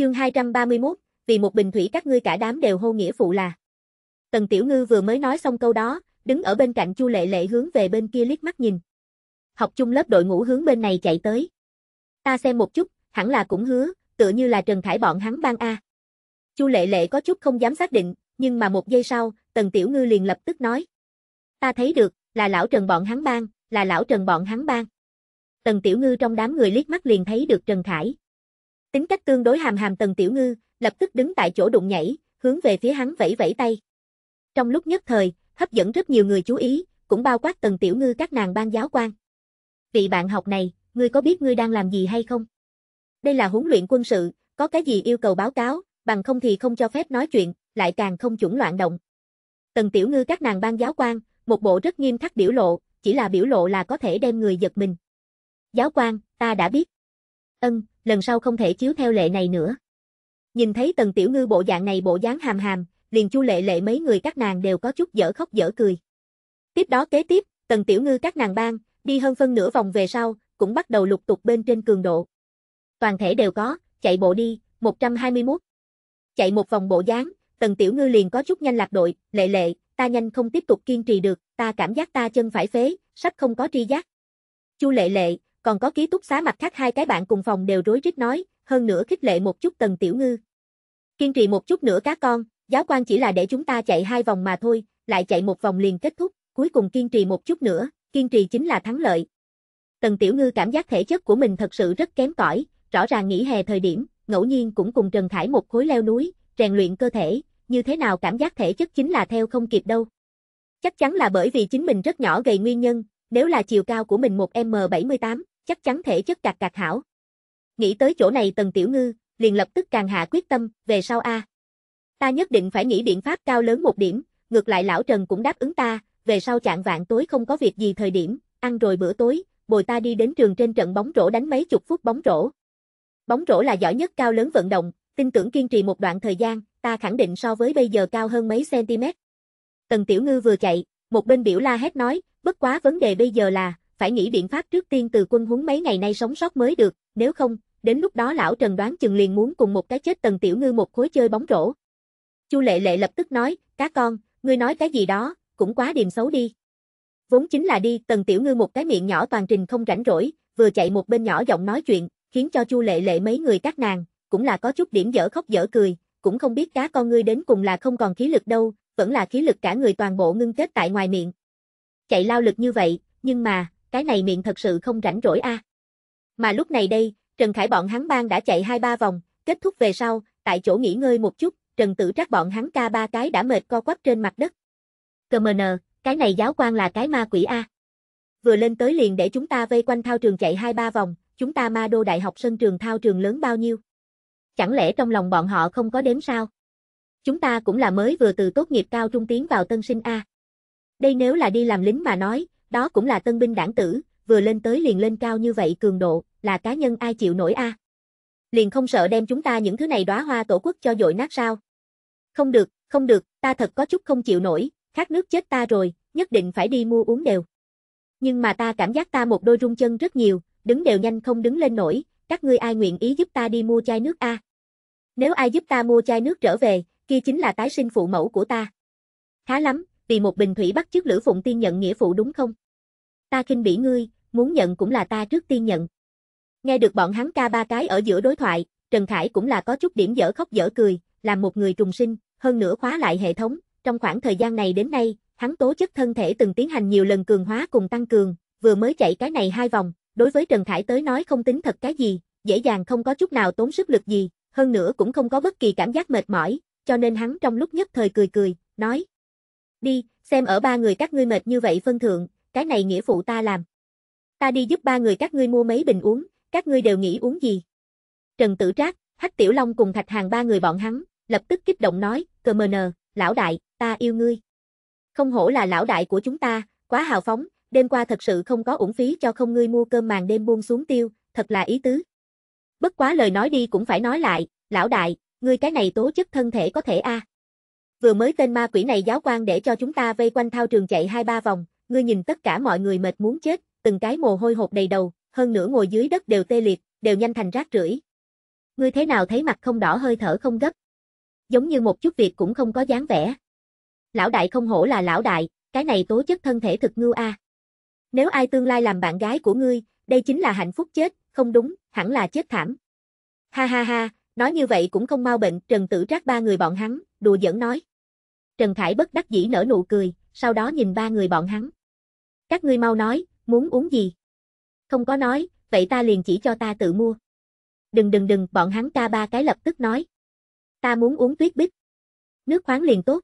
Chương 231, vì một bình thủy các ngươi cả đám đều hô nghĩa phụ là. Tần Tiểu Ngư vừa mới nói xong câu đó, đứng ở bên cạnh Chu Lệ Lệ hướng về bên kia liếc mắt nhìn. Học chung lớp đội ngũ hướng bên này chạy tới. Ta xem một chút, hẳn là cũng hứa, tựa như là Trần Khải bọn hắn ban a. Chu Lệ Lệ có chút không dám xác định, nhưng mà một giây sau, Tần Tiểu Ngư liền lập tức nói: "Ta thấy được, là lão Trần bọn hắn ban, là lão Trần bọn hắn ban." Tần Tiểu Ngư trong đám người liếc mắt liền thấy được Trần Khải, Tính cách tương đối hàm hàm Tần Tiểu Ngư, lập tức đứng tại chỗ đụng nhảy, hướng về phía hắn vẫy vẫy tay. Trong lúc nhất thời, hấp dẫn rất nhiều người chú ý, cũng bao quát Tần Tiểu Ngư các nàng ban giáo quan. Vị bạn học này, ngươi có biết ngươi đang làm gì hay không? Đây là huấn luyện quân sự, có cái gì yêu cầu báo cáo, bằng không thì không cho phép nói chuyện, lại càng không chuẩn loạn động. Tần Tiểu Ngư các nàng ban giáo quan, một bộ rất nghiêm khắc biểu lộ, chỉ là biểu lộ là có thể đem người giật mình. Giáo quan, ta đã biết. Ân, lần sau không thể chiếu theo lệ này nữa. Nhìn thấy tần tiểu ngư bộ dạng này bộ dáng hàm hàm, liền chu lệ lệ mấy người các nàng đều có chút dở khóc dở cười. Tiếp đó kế tiếp, tần tiểu ngư các nàng bang, đi hơn phân nửa vòng về sau, cũng bắt đầu lục tục bên trên cường độ. Toàn thể đều có, chạy bộ đi, 121. Chạy một vòng bộ dáng, tần tiểu ngư liền có chút nhanh lạc đội, lệ lệ, ta nhanh không tiếp tục kiên trì được, ta cảm giác ta chân phải phế, sắp không có tri giác. Chu lệ lệ, còn có ký túc xá mặt khác hai cái bạn cùng phòng đều rối rít nói, hơn nữa khích lệ một chút Tần Tiểu Ngư. Kiên trì một chút nữa các con, giáo quan chỉ là để chúng ta chạy hai vòng mà thôi, lại chạy một vòng liền kết thúc, cuối cùng kiên trì một chút nữa, kiên trì chính là thắng lợi. Tần Tiểu Ngư cảm giác thể chất của mình thật sự rất kém cỏi, rõ ràng nghỉ hè thời điểm, ngẫu nhiên cũng cùng Trần Khải một khối leo núi, rèn luyện cơ thể, như thế nào cảm giác thể chất chính là theo không kịp đâu. Chắc chắn là bởi vì chính mình rất nhỏ gầy nguyên nhân, nếu là chiều cao của mình 1m78, chắc chắn thể chất cạc cạc hảo. Nghĩ tới chỗ này Tần Tiểu Ngư, liền lập tức càng hạ quyết tâm, về sau a. Ta nhất định phải nghĩ biện pháp cao lớn một điểm, ngược lại lão Trần cũng đáp ứng ta, về sau chạng vạn tối không có việc gì thời điểm, ăn rồi bữa tối, bồi ta đi đến trường trên trận bóng rổ đánh mấy chục phút bóng rổ. Bóng rổ là giỏi nhất cao lớn vận động, tin tưởng kiên trì một đoạn thời gian, ta khẳng định so với bây giờ cao hơn mấy cm. Tần Tiểu Ngư vừa chạy, một bên biểu la hét nói, bất quá vấn đề bây giờ là, phải nghĩ biện pháp trước tiên từ quân huống mấy ngày nay sống sót mới được, nếu không, đến lúc đó lão Trần đoán chừng liền muốn cùng một cái chết Tần Tiểu Ngư một khối chơi bóng rổ. Chu Lệ Lệ lập tức nói, cá con, ngươi nói cái gì đó, cũng quá điềm xấu đi. Vốn chính là đi, Tần Tiểu Ngư một cái miệng nhỏ toàn trình không rảnh rỗi, vừa chạy một bên nhỏ giọng nói chuyện, khiến cho Chu Lệ Lệ mấy người các nàng, cũng là có chút điểm dở khóc dở cười, cũng không biết cá con ngươi đến cùng là không còn khí lực đâu, vẫn là khí lực cả người toàn bộ ngưng kết tại ngoài miệng. Chạy lao lực như vậy, nhưng mà, cái này miệng thật sự không rảnh rỗi a. À. Mà lúc này đây, Trần Khải bọn hắn bang đã chạy hai ba vòng, kết thúc về sau, tại chỗ nghỉ ngơi một chút, Trần Tử Trác bọn hắn ca ba cái đã mệt co quắp trên mặt đất. Cờ mờ nờ, cái này giáo quan là cái ma quỷ a. Vừa lên tới liền để chúng ta vây quanh thao trường chạy hai ba vòng, chúng ta ma đô đại học sân trường thao trường lớn bao nhiêu? Chẳng lẽ trong lòng bọn họ không có đếm sao? Chúng ta cũng là mới vừa từ tốt nghiệp cao trung tiến vào tân sinh a. Đây nếu là đi làm lính mà nói, đó cũng là tân binh đảng tử, vừa lên tới liền lên cao như vậy cường độ, là cá nhân ai chịu nổi a? À? Liền không sợ đem chúng ta những thứ này đóa hoa tổ quốc cho dội nát sao? Không được, không được, ta thật có chút không chịu nổi, khát nước chết ta rồi, nhất định phải đi mua uống đều. Nhưng mà ta cảm giác ta một đôi rung chân rất nhiều, đứng đều nhanh không đứng lên nổi, các ngươi ai nguyện ý giúp ta đi mua chai nước a? Nếu ai giúp ta mua chai nước trở về, kia chính là tái sinh phụ mẫu của ta. Khá lắm, vì một bình thủy bắt trước Lữ Phụng Tiên nhận nghĩa phụ đúng không? Ta kinh bỉ ngươi, muốn nhận cũng là ta trước tiên nhận. Nghe được bọn hắn ca ba cái ở giữa đối thoại, Trần Khải cũng là có chút điểm dở khóc dở cười, làm một người trùng sinh, hơn nữa khóa lại hệ thống, trong khoảng thời gian này đến nay, hắn tố chất thân thể từng tiến hành nhiều lần cường hóa cùng tăng cường, vừa mới chạy cái này hai vòng, đối với Trần Khải tới nói không tính thật cái gì, dễ dàng không có chút nào tốn sức lực gì, hơn nữa cũng không có bất kỳ cảm giác mệt mỏi, cho nên hắn trong lúc nhất thời cười cười, nói, Đi, xem ở ba người các ngươi mệt như vậy phân thượng, cái này nghĩa phụ ta làm. Ta đi giúp ba người các ngươi mua mấy bình uống, các ngươi đều nghĩ uống gì. Trần Tử Trác, Hách Tiểu Long cùng Thạch Hàng ba người bọn hắn, lập tức kích động nói, cờ mờ nờ, lão đại, ta yêu ngươi. Không hổ là lão đại của chúng ta, quá hào phóng, đêm qua thật sự không có uổng phí cho không ngươi mua cơm màn đêm buông xuống tiêu, thật là ý tứ. Bất quá lời nói đi cũng phải nói lại, lão đại, ngươi cái này tố chất thân thể có thể a. À vừa mới tên ma quỷ này giáo quan để cho chúng ta vây quanh thao trường chạy hai ba vòng, ngươi nhìn tất cả mọi người mệt muốn chết, từng cái mồ hôi hột đầy đầu, hơn nữa ngồi dưới đất đều tê liệt, đều nhanh thành rác rưởi. Ngươi thế nào thấy mặt không đỏ hơi thở không gấp? Giống như một chút việc cũng không có dáng vẻ. Lão đại không hổ là lão đại, cái này tố chất thân thể thực ngưu a. Nếu ai tương lai làm bạn gái của ngươi, đây chính là hạnh phúc chết, không đúng, hẳn là chết thảm. Ha ha ha, nói như vậy cũng không mau bệnh, Trần Tử Trác ba người bọn hắn, đùa giỡn nói. Trần Khải bất đắc dĩ nở nụ cười, sau đó nhìn ba người bọn hắn. Các ngươi mau nói, muốn uống gì? Không có nói, vậy ta liền chỉ cho ta tự mua. Đừng đừng đừng, bọn hắn ca ba cái lập tức nói. Ta muốn uống tuyết bích. Nước khoáng liền tốt.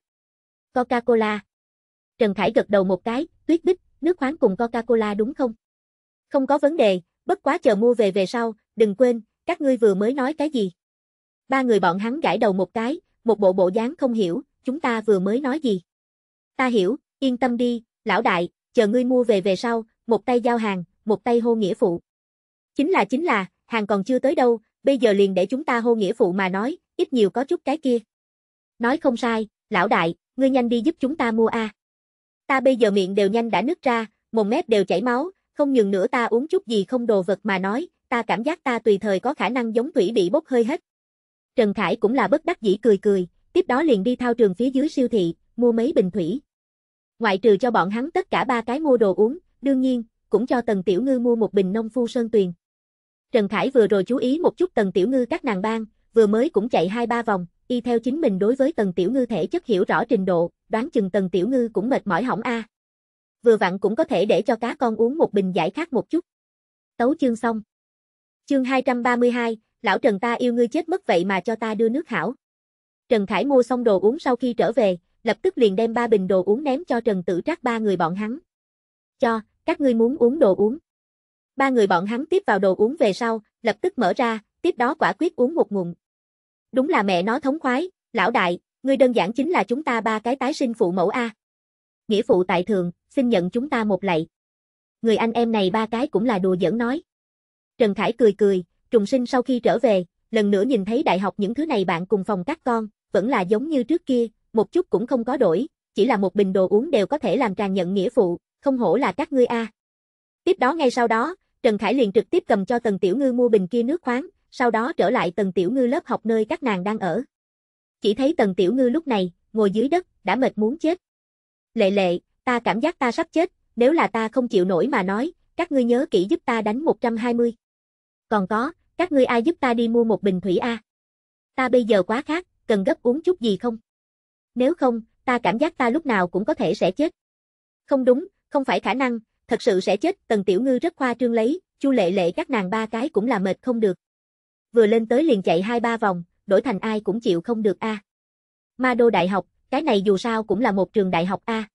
Coca-Cola. Trần Khải gật đầu một cái, tuyết bích, nước khoáng cùng Coca-Cola đúng không? Không có vấn đề, bất quá chờ mua về về sau, đừng quên, các ngươi vừa mới nói cái gì. Ba người bọn hắn gãi đầu một cái, một bộ bộ dáng không hiểu, chúng ta vừa mới nói gì. Ta hiểu, yên tâm đi, lão đại, chờ ngươi mua về về sau, một tay giao hàng, một tay hô nghĩa phụ. Chính là chính là, hàng còn chưa tới đâu, bây giờ liền để chúng ta hô nghĩa phụ mà nói, ít nhiều có chút cái kia. Nói không sai, lão đại, ngươi nhanh đi giúp chúng ta mua a. Ta bây giờ miệng đều nhanh đã nứt ra, mồm mép đều chảy máu, không nhường nữa ta uống chút gì không đồ vật mà nói, ta cảm giác ta tùy thời có khả năng giống thủy bị bốc hơi hết. Trần Khải cũng là bất đắc dĩ cười cười, Tiếp đó liền đi thao trường phía dưới siêu thị, mua mấy bình thủy. Ngoại trừ cho bọn hắn tất cả ba cái mua đồ uống, đương nhiên, cũng cho Tần Tiểu Ngư mua một bình nông phu sơn tuyền. Trần Khải vừa rồi chú ý một chút Tần Tiểu Ngư các nàng bang, vừa mới cũng chạy hai ba vòng, y theo chính mình đối với Tần Tiểu Ngư thể chất hiểu rõ trình độ, đoán chừng Tần Tiểu Ngư cũng mệt mỏi hỏng a. Vừa vặn cũng có thể để cho cá con uống một bình giải khát một chút. Tấu chương xong. Chương 232, lão Trần ta yêu ngươi chết mất vậy mà cho ta đưa nước hảo. Trần Khải mua xong đồ uống sau khi trở về, lập tức liền đem ba bình đồ uống ném cho Trần Tử Trác ba người bọn hắn. Cho, các ngươi muốn uống đồ uống. Ba người bọn hắn tiếp vào đồ uống về sau, lập tức mở ra, tiếp đó quả quyết uống một ngụm. Đúng là mẹ nó thống khoái, lão đại, ngươi đơn giản chính là chúng ta ba cái tái sinh phụ mẫu A. Nghĩa phụ tại thường, xin nhận chúng ta một lạy. Người anh em này ba cái cũng là đùa giỡn nói. Trần Khải cười cười, trùng sinh sau khi trở về, lần nữa nhìn thấy đại học những thứ này bạn cùng phòng các con, vẫn là giống như trước kia, một chút cũng không có đổi, chỉ là một bình đồ uống đều có thể làm tràn nhận nghĩa phụ, không hổ là các ngươi a. Tiếp đó ngay sau đó, Trần Khải liền trực tiếp cầm cho Tần Tiểu Ngư mua bình kia nước khoáng, sau đó trở lại Tần Tiểu Ngư lớp học nơi các nàng đang ở. Chỉ thấy Tần Tiểu Ngư lúc này, ngồi dưới đất, đã mệt muốn chết. Lệ lệ, ta cảm giác ta sắp chết, nếu là ta không chịu nổi mà nói, các ngươi nhớ kỹ giúp ta đánh 120. Còn có, các ngươi ai giúp ta đi mua một bình thủy a? Ta bây giờ quá khát, cần gấp uống chút gì không? Nếu không, ta cảm giác ta lúc nào cũng có thể sẽ chết. Không đúng, không phải khả năng, thật sự sẽ chết, Tần Tiểu Ngư rất khoa trương lấy, Chu Lệ Lệ các nàng ba cái cũng là mệt không được. Vừa lên tới liền chạy hai ba vòng, đổi thành ai cũng chịu không được a. À. Ma Đô Đại học, cái này dù sao cũng là một trường đại học a. À.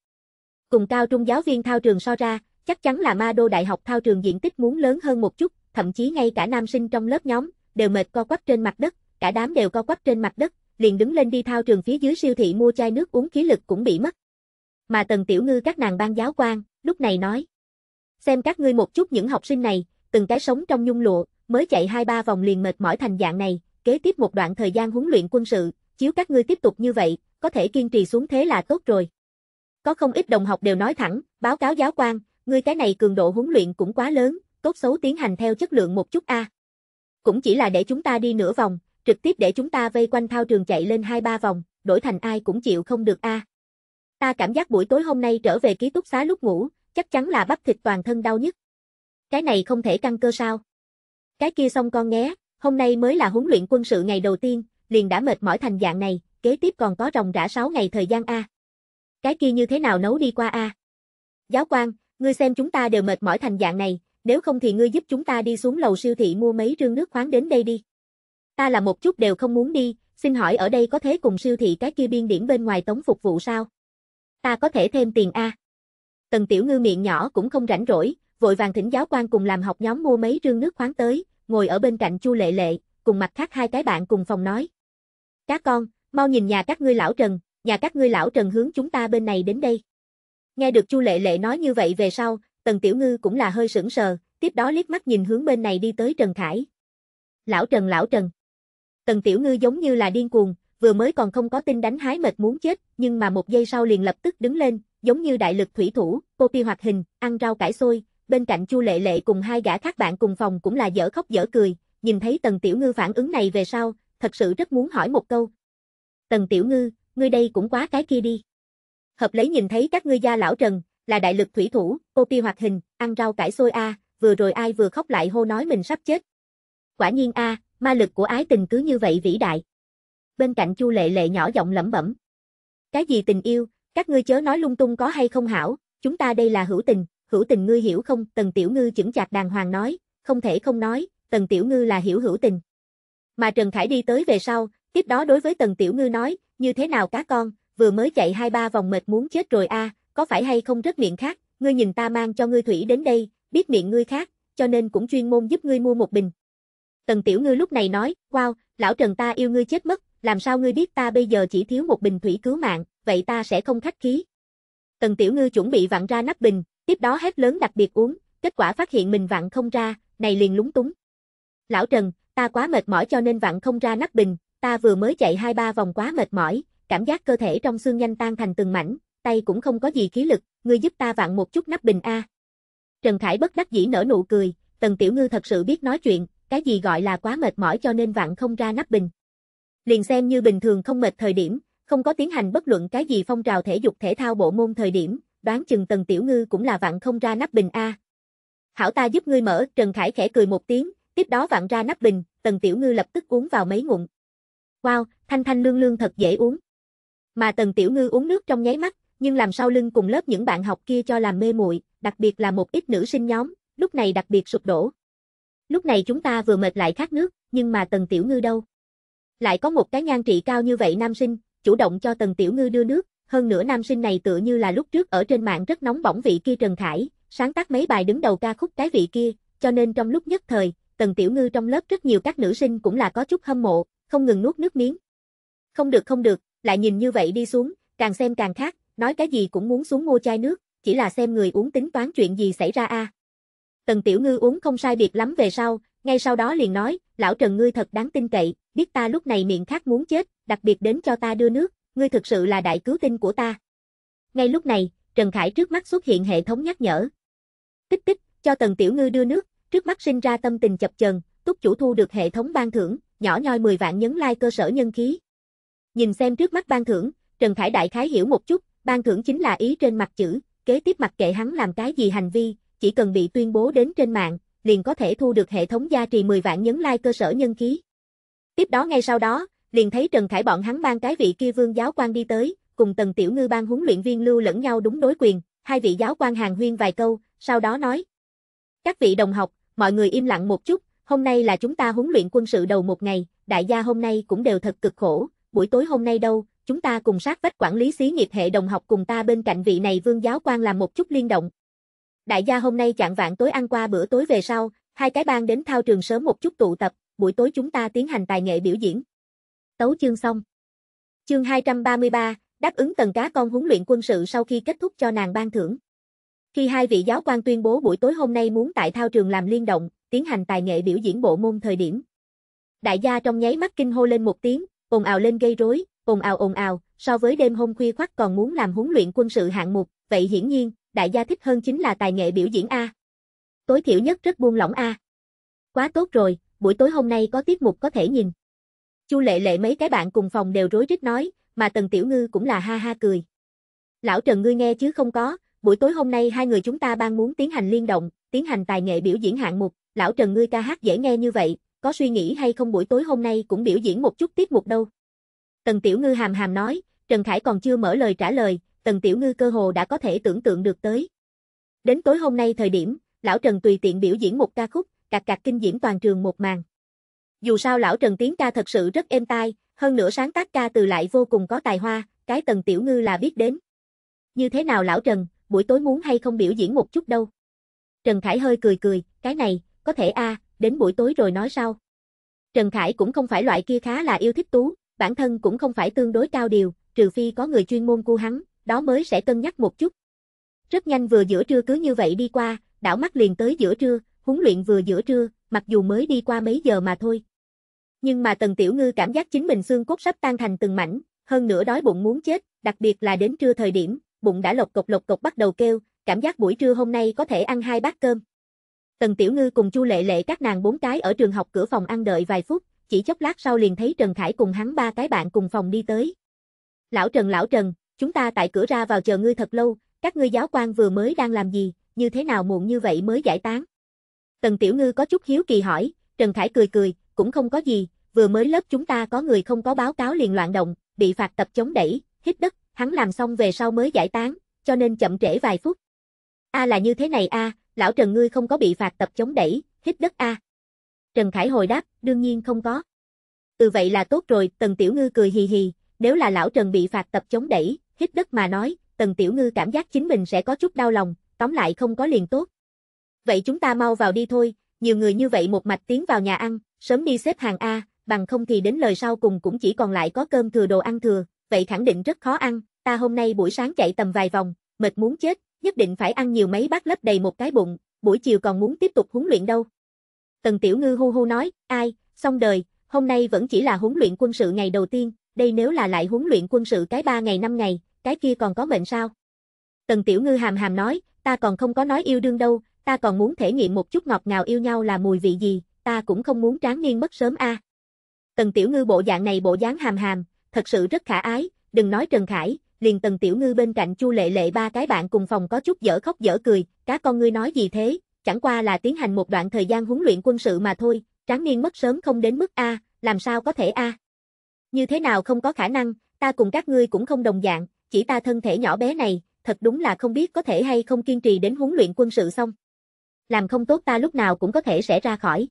Cùng cao trung giáo viên thao trường so ra, chắc chắn là Ma Đô Đại học thao trường diện tích muốn lớn hơn một chút, thậm chí ngay cả nam sinh trong lớp nhóm đều mệt co quắp trên mặt đất, cả đám đều co quắp trên mặt đất, liền đứng lên đi thao trường phía dưới siêu thị mua chai nước uống khí lực cũng bị mất. Mà Tần Tiểu Ngư các nàng ban giáo quan, lúc này nói. Xem các ngươi một chút những học sinh này, từng cái sống trong nhung lụa, mới chạy hai ba vòng liền mệt mỏi thành dạng này, kế tiếp một đoạn thời gian huấn luyện quân sự, chiếu các ngươi tiếp tục như vậy, có thể kiên trì xuống thế là tốt rồi. Có không ít đồng học đều nói thẳng, báo cáo giáo quan, ngươi cái này cường độ huấn luyện cũng quá lớn, tốt xấu tiến hành theo chất lượng một chút a. Cũng chỉ là để chúng ta đi nửa vòng, trực tiếp để chúng ta vây quanh thao trường chạy lên hai ba vòng, đổi thành ai cũng chịu không được a. À. Ta cảm giác buổi tối hôm nay trở về ký túc xá lúc ngủ, chắc chắn là bắp thịt toàn thân đau nhất. Cái này không thể căng cơ sao? Cái kia xong con nghe, hôm nay mới là huấn luyện quân sự ngày đầu tiên, liền đã mệt mỏi thành dạng này, kế tiếp còn có ròng rã 6 ngày thời gian a. Cái kia như thế nào nấu đi qua a? Giáo quan, ngươi xem chúng ta đều mệt mỏi thành dạng này, nếu không thì ngươi giúp chúng ta đi xuống lầu siêu thị mua mấy rương nước khoáng đến đây đi. Ta là một chút đều không muốn đi, xin hỏi ở đây có thế cùng siêu thị cái kia biên điểm bên ngoài tống phục vụ sao? Ta có thể thêm tiền A. Tần Tiểu Ngư miệng nhỏ cũng không rảnh rỗi, vội vàng thỉnh giáo quan cùng làm học nhóm mua mấy rương nước khoáng tới, ngồi ở bên cạnh Chu Lệ Lệ, cùng mặt khác hai cái bạn cùng phòng nói. Các con, mau nhìn nhà các ngươi lão Trần, nhà các ngươi lão Trần hướng chúng ta bên này đến đây. Nghe được Chu Lệ Lệ nói như vậy về sau, Tần Tiểu Ngư cũng là hơi sững sờ, tiếp đó liếc mắt nhìn hướng bên này đi tới Trần Khải. Lão Trần lão Trần. Tần Tiểu Ngư giống như là điên cuồng, vừa mới còn không có tin đánh hái mệt muốn chết, nhưng mà một giây sau liền lập tức đứng lên, giống như đại lực thủy thủ, cô copy hoạt hình, ăn rau cải xôi, bên cạnh Chu Lệ Lệ cùng hai gã khác bạn cùng phòng cũng là dở khóc dở cười, nhìn thấy Tần Tiểu Ngư phản ứng này về sau, thật sự rất muốn hỏi một câu. Tần Tiểu Ngư, ngươi đây cũng quá cái kia đi. Hợp lấy nhìn thấy các ngươi gia lão Trần, là đại lực thủy thủ, cô copy hoạt hình, ăn rau cải xôi a, vừa rồi ai vừa khóc lại hô nói mình sắp chết. Quả nhiên a, Ma lực của ái tình cứ như vậy vĩ đại. Bên cạnh Chu Lệ Lệ nhỏ giọng lẩm bẩm. Cái gì tình yêu, các ngươi chớ nói lung tung có hay không hảo, chúng ta đây là hữu tình, hữu tình ngươi hiểu không? Tần Tiểu Ngư chững chạc đàng hoàng nói, không thể không nói, Tần Tiểu Ngư là hiểu hữu tình. Mà Trần Khải đi tới về sau, tiếp đó đối với Tần Tiểu Ngư nói, như thế nào cá con, vừa mới chạy hai ba vòng mệt muốn chết rồi a, à, có phải hay không rất miệng khác, ngươi nhìn ta mang cho ngươi thủy đến đây, biết miệng ngươi khác, cho nên cũng chuyên môn giúp ngươi mua một bình, Tần Tiểu Ngư lúc này nói, wow, lão Trần ta yêu ngươi chết mất, làm sao ngươi biết ta bây giờ chỉ thiếu một bình thủy cứu mạng, vậy ta sẽ không khách khí. Tần Tiểu Ngư chuẩn bị vặn ra nắp bình, tiếp đó hét lớn đặc biệt uống, kết quả phát hiện mình vặn không ra, này liền lúng túng. Lão Trần, ta quá mệt mỏi cho nên vặn không ra nắp bình, ta vừa mới chạy hai ba vòng quá mệt mỏi, cảm giác cơ thể trong xương nhanh tan thành từng mảnh, tay cũng không có gì khí lực, ngươi giúp ta vặn một chút nắp bình a. Trần Khải bất đắc dĩ nở nụ cười, Tần Tiểu Ngư thật sự biết nói chuyện, cái gì gọi là quá mệt mỏi cho nên vặn không ra nắp bình. Liền xem như bình thường không mệt thời điểm, không có tiến hành bất luận cái gì phong trào thể dục thể thao bộ môn thời điểm, đoán chừng Tần Tiểu Ngư cũng là vặn không ra nắp bình A. Hảo ta giúp ngươi mở, Trần Khải khẽ cười một tiếng, tiếp đó vặn ra nắp bình, Tần Tiểu Ngư lập tức uống vào mấy ngụm. Wow, thanh thanh lương lương thật dễ uống. Mà Tần Tiểu Ngư uống nước trong nháy mắt, nhưng làm sau lưng cùng lớp những bạn học kia cho làm mê muội, đặc biệt là một ít nữ sinh nhóm, lúc này đặc biệt sụp đổ. Lúc này chúng ta vừa mệt lại khát nước, nhưng mà Tần Tiểu Ngư đâu? Lại có một cái nhan trị cao như vậy nam sinh, chủ động cho Tần Tiểu Ngư đưa nước, hơn nữa nam sinh này tựa như là lúc trước ở trên mạng rất nóng bỏng vị kia Trần Khải, sáng tác mấy bài đứng đầu ca khúc cái vị kia, cho nên trong lúc nhất thời, Tần Tiểu Ngư trong lớp rất nhiều các nữ sinh cũng là có chút hâm mộ, không ngừng nuốt nước miếng. Không được không được, lại nhìn như vậy đi xuống, càng xem càng khác, nói cái gì cũng muốn xuống mua chai nước, chỉ là xem người uống tính toán chuyện gì xảy ra a. À. Tần Tiểu Ngư uống không sai biệt lắm về sau, ngay sau đó liền nói, lão Trần ngươi thật đáng tin cậy, biết ta lúc này miệng khát muốn chết, đặc biệt đến cho ta đưa nước, ngươi thực sự là đại cứu tinh của ta. Ngay lúc này, Trần Khải trước mắt xuất hiện hệ thống nhắc nhở. Tích tích, cho Tần Tiểu Ngư đưa nước, trước mắt sinh ra tâm tình chập chờn, túc chủ thu được hệ thống ban thưởng, nhỏ nhoi 10 vạn nhấn like cơ sở nhân khí. Nhìn xem trước mắt ban thưởng, Trần Khải đại khái hiểu một chút, ban thưởng chính là ý trên mặt chữ, kế tiếp mặc kệ hắn làm cái gì hành vi, chỉ cần bị tuyên bố đến trên mạng, liền có thể thu được hệ thống gia trì 10 vạn nhấn like cơ sở nhân khí. Tiếp đó ngay sau đó, liền thấy Trần Khải bọn hắn mang cái vị kia vương giáo quan đi tới, cùng Tần Tiểu Ngư ban huấn luyện viên lưu lẫn nhau đúng đối quyền, hai vị giáo quan hàng huyên vài câu, sau đó nói. Các vị đồng học, mọi người im lặng một chút, hôm nay là chúng ta huấn luyện quân sự đầu một ngày, đại gia hôm nay cũng đều thật cực khổ, buổi tối hôm nay đâu, chúng ta cùng sát vách quản lý xí nghiệp hệ đồng học cùng ta bên cạnh vị này vương giáo quan làm một chút liên động, Đại gia hôm nay chạng vạn tối ăn qua bữa tối về sau, hai cái bang đến thao trường sớm một chút tụ tập, buổi tối chúng ta tiến hành tài nghệ biểu diễn. Tấu chương xong. Chương 233, đáp ứng tần cá con huấn luyện quân sự sau khi kết thúc cho nàng ban thưởng. Khi hai vị giáo quan tuyên bố buổi tối hôm nay muốn tại thao trường làm liên động, tiến hành tài nghệ biểu diễn bộ môn thời điểm. Đại gia trong nháy mắt kinh hô lên một tiếng, ồn ào lên gây rối, ồn ào ồn ào, so với đêm hôm khuya khoắt còn muốn làm huấn luyện quân sự hạng mục, vậy hiển nhiên, đại gia thích hơn chính là tài nghệ biểu diễn A. Tối thiểu nhất rất buông lỏng A. Quá tốt rồi, buổi tối hôm nay có tiết mục có thể nhìn. Chu lệ lệ mấy cái bạn cùng phòng đều rối rít nói, mà Tần Tiểu Ngư cũng là ha ha cười. Lão Trần ngư nghe chứ không có, buổi tối hôm nay hai người chúng ta ban muốn tiến hành liên động, tiến hành tài nghệ biểu diễn hạng mục, lão Trần ngư ca hát dễ nghe như vậy, có suy nghĩ hay không buổi tối hôm nay cũng biểu diễn một chút tiết mục đâu. Tần Tiểu Ngư hàm hàm nói, Trần Khải còn chưa mở lời trả lời, Tần Tiểu Ngư cơ hồ đã có thể tưởng tượng được tới. Đến tối hôm nay thời điểm, lão Trần tùy tiện biểu diễn một ca khúc, cạc cạc kinh diễm toàn trường một màn. Dù sao lão Trần tiếng ca thật sự rất êm tai, hơn nữa sáng tác ca từ lại vô cùng có tài hoa, cái Tần Tiểu Ngư là biết đến. Như thế nào lão Trần, buổi tối muốn hay không biểu diễn một chút đâu? Trần Khải hơi cười cười, cái này, có thể a, đến buổi tối rồi nói sau. Trần Khải cũng không phải loại kia khá là yêu thích tú, bản thân cũng không phải tương đối cao điều, trừ phi có người chuyên môn cu hắn, đó mới sẽ cân nhắc một chút. Rất nhanh vừa giữa trưa cứ như vậy đi qua, đảo mắt liền tới giữa trưa, huấn luyện vừa giữa trưa, mặc dù mới đi qua mấy giờ mà thôi. Nhưng mà Tần Tiểu Ngư cảm giác chính mình xương cốt sắp tan thành từng mảnh, hơn nữa đói bụng muốn chết, đặc biệt là đến trưa thời điểm, bụng đã lộc cộc lộc cộc bắt đầu kêu, cảm giác buổi trưa hôm nay có thể ăn hai bát cơm. Tần Tiểu Ngư cùng Chu Lệ Lệ các nàng bốn cái ở trường học cửa phòng ăn đợi vài phút, chỉ chốc lát sau liền thấy Trần Khải cùng hắn ba cái bạn cùng phòng đi tới. Lão Trần lão Trần, Chúng ta tại cửa ra vào chờ ngươi thật lâu, các ngươi giáo quan vừa mới đang làm gì, như thế nào muộn như vậy mới giải tán. Tần Tiểu Ngư có chút hiếu kỳ hỏi, Trần Khải cười cười, cũng không có gì, vừa mới lớp chúng ta có người không có báo cáo liền loạn động, bị phạt tập chống đẩy, hít đất, hắn làm xong về sau mới giải tán, cho nên chậm trễ vài phút. A là như thế này a, lão Trần ngươi không có bị phạt tập chống đẩy, hít đất a. Trần Khải hồi đáp, đương nhiên không có. Ừ vậy là tốt rồi, Tần Tiểu Ngư cười hì hì, nếu là lão Trần bị phạt tập chống đẩy, hít đất mà nói, Tần Tiểu Ngư cảm giác chính mình sẽ có chút đau lòng, tóm lại không có liền tốt. Vậy chúng ta mau vào đi thôi, nhiều người như vậy một mạch tiến vào nhà ăn, sớm đi xếp hàng A, bằng không thì đến lời sau cùng cũng chỉ còn lại có cơm thừa đồ ăn thừa, vậy khẳng định rất khó ăn, ta hôm nay buổi sáng chạy tầm vài vòng, mệt muốn chết, nhất định phải ăn nhiều mấy bát lấp đầy một cái bụng, buổi chiều còn muốn tiếp tục huấn luyện đâu. Tần Tiểu Ngư hu hu nói, ai, xong đời, hôm nay vẫn chỉ là huấn luyện quân sự ngày đầu tiên, đây nếu là lại huấn luyện quân sự cái 3 ngày 5 ngày, cái kia còn có mệnh sao? Tần Tiểu Ngư hàm hàm nói, ta còn không có nói yêu đương đâu, ta còn muốn thể nghiệm một chút ngọt ngào yêu nhau là mùi vị gì, ta cũng không muốn tráng niên mất sớm a. À. Tần Tiểu Ngư bộ dạng này bộ dáng hàm hàm, thật sự rất khả ái, đừng nói Trần Khải, liền Tần Tiểu Ngư bên cạnh Chu Lệ Lệ ba cái bạn cùng phòng có chút dở khóc dở cười, cá con ngươi nói gì thế, chẳng qua là tiến hành một đoạn thời gian huấn luyện quân sự mà thôi, tráng niên mất sớm không đến mức a, làm sao có thể a? Như thế nào không có khả năng, ta cùng các ngươi cũng không đồng dạng, chỉ ta thân thể nhỏ bé này, thật đúng là không biết có thể hay không kiên trì đến huấn luyện quân sự xong. Làm không tốt ta lúc nào cũng có thể sẽ ra khỏi.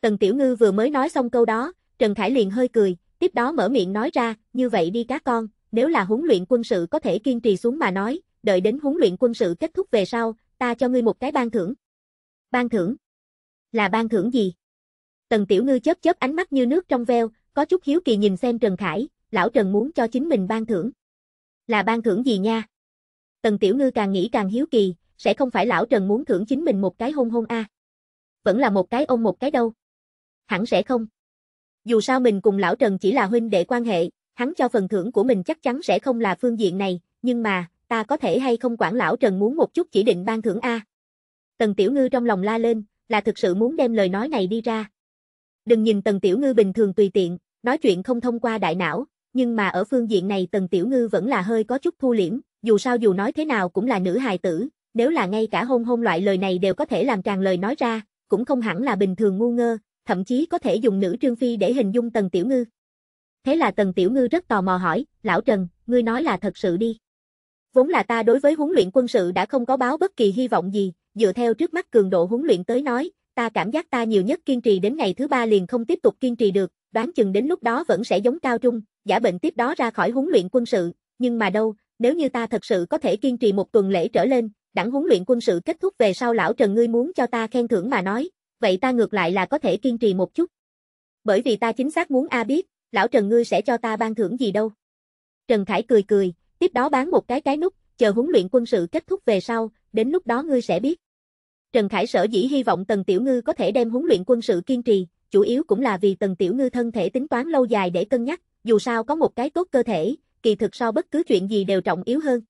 Tần Tiểu Ngư vừa mới nói xong câu đó, Trần Khải liền hơi cười, tiếp đó mở miệng nói ra, như vậy đi các con, nếu là huấn luyện quân sự có thể kiên trì xuống mà nói, đợi đến huấn luyện quân sự kết thúc về sau, ta cho ngươi một cái ban thưởng. Ban thưởng? Là ban thưởng gì? Tần Tiểu Ngư chớp chớp ánh mắt như nước trong veo, có chút hiếu kỳ nhìn xem Trần Khải, lão Trần muốn cho chính mình ban thưởng là ban thưởng gì nha? Tần Tiểu Ngư càng nghĩ càng hiếu kỳ, sẽ không phải lão Trần muốn thưởng chính mình một cái hôn hôn a à. Vẫn là một cái ôm một cái đâu. Hẳn sẽ không. Dù sao mình cùng lão Trần chỉ là huynh đệ quan hệ, hắn cho phần thưởng của mình chắc chắn sẽ không là phương diện này, nhưng mà, ta có thể hay không quản lão Trần muốn một chút chỉ định ban thưởng a. Tần Tiểu Ngư trong lòng la lên, là thực sự muốn đem lời nói này đi ra. Đừng nhìn Tần Tiểu Ngư bình thường tùy tiện, nói chuyện không thông qua đại não, nhưng mà ở phương diện này Tần Tiểu Ngư vẫn là hơi có chút thu liễm, dù sao dù nói thế nào cũng là nữ hài tử, nếu là ngay cả hôn hôn loại lời này đều có thể làm tràn lời nói ra, cũng không hẳn là bình thường ngu ngơ, thậm chí có thể dùng nữ trương phi để hình dung Tần Tiểu Ngư. Thế là Tần Tiểu Ngư rất tò mò hỏi, lão Trần, ngươi nói là thật sự đi. Vốn là ta đối với huấn luyện quân sự đã không có báo bất kỳ hy vọng gì, dựa theo trước mắt cường độ huấn luyện tới nói, ta cảm giác ta nhiều nhất kiên trì đến ngày thứ ba liền không tiếp tục kiên trì được, đoán chừng đến lúc đó vẫn sẽ giống cao trung, giả bệnh tiếp đó ra khỏi huấn luyện quân sự, nhưng mà đâu, nếu như ta thật sự có thể kiên trì một tuần lễ trở lên, đẳng huấn luyện quân sự kết thúc về sau lão Trần ngươi muốn cho ta khen thưởng mà nói, vậy ta ngược lại là có thể kiên trì một chút. Bởi vì ta chính xác muốn A biết, lão Trần ngươi sẽ cho ta ban thưởng gì đâu. Trần Khải cười cười, tiếp đó bán một cái cái nút, chờ huấn luyện quân sự kết thúc về sau, đến lúc đó ngươi sẽ biết. Trần Khải sở dĩ hy vọng Tần Tiểu Ngư có thể đem huấn luyện quân sự kiên trì, chủ yếu cũng là vì Tần Tiểu Ngư thân thể tính toán lâu dài để cân nhắc, dù sao có một cái tốt cơ thể, kỳ thực so bất cứ chuyện gì đều trọng yếu hơn.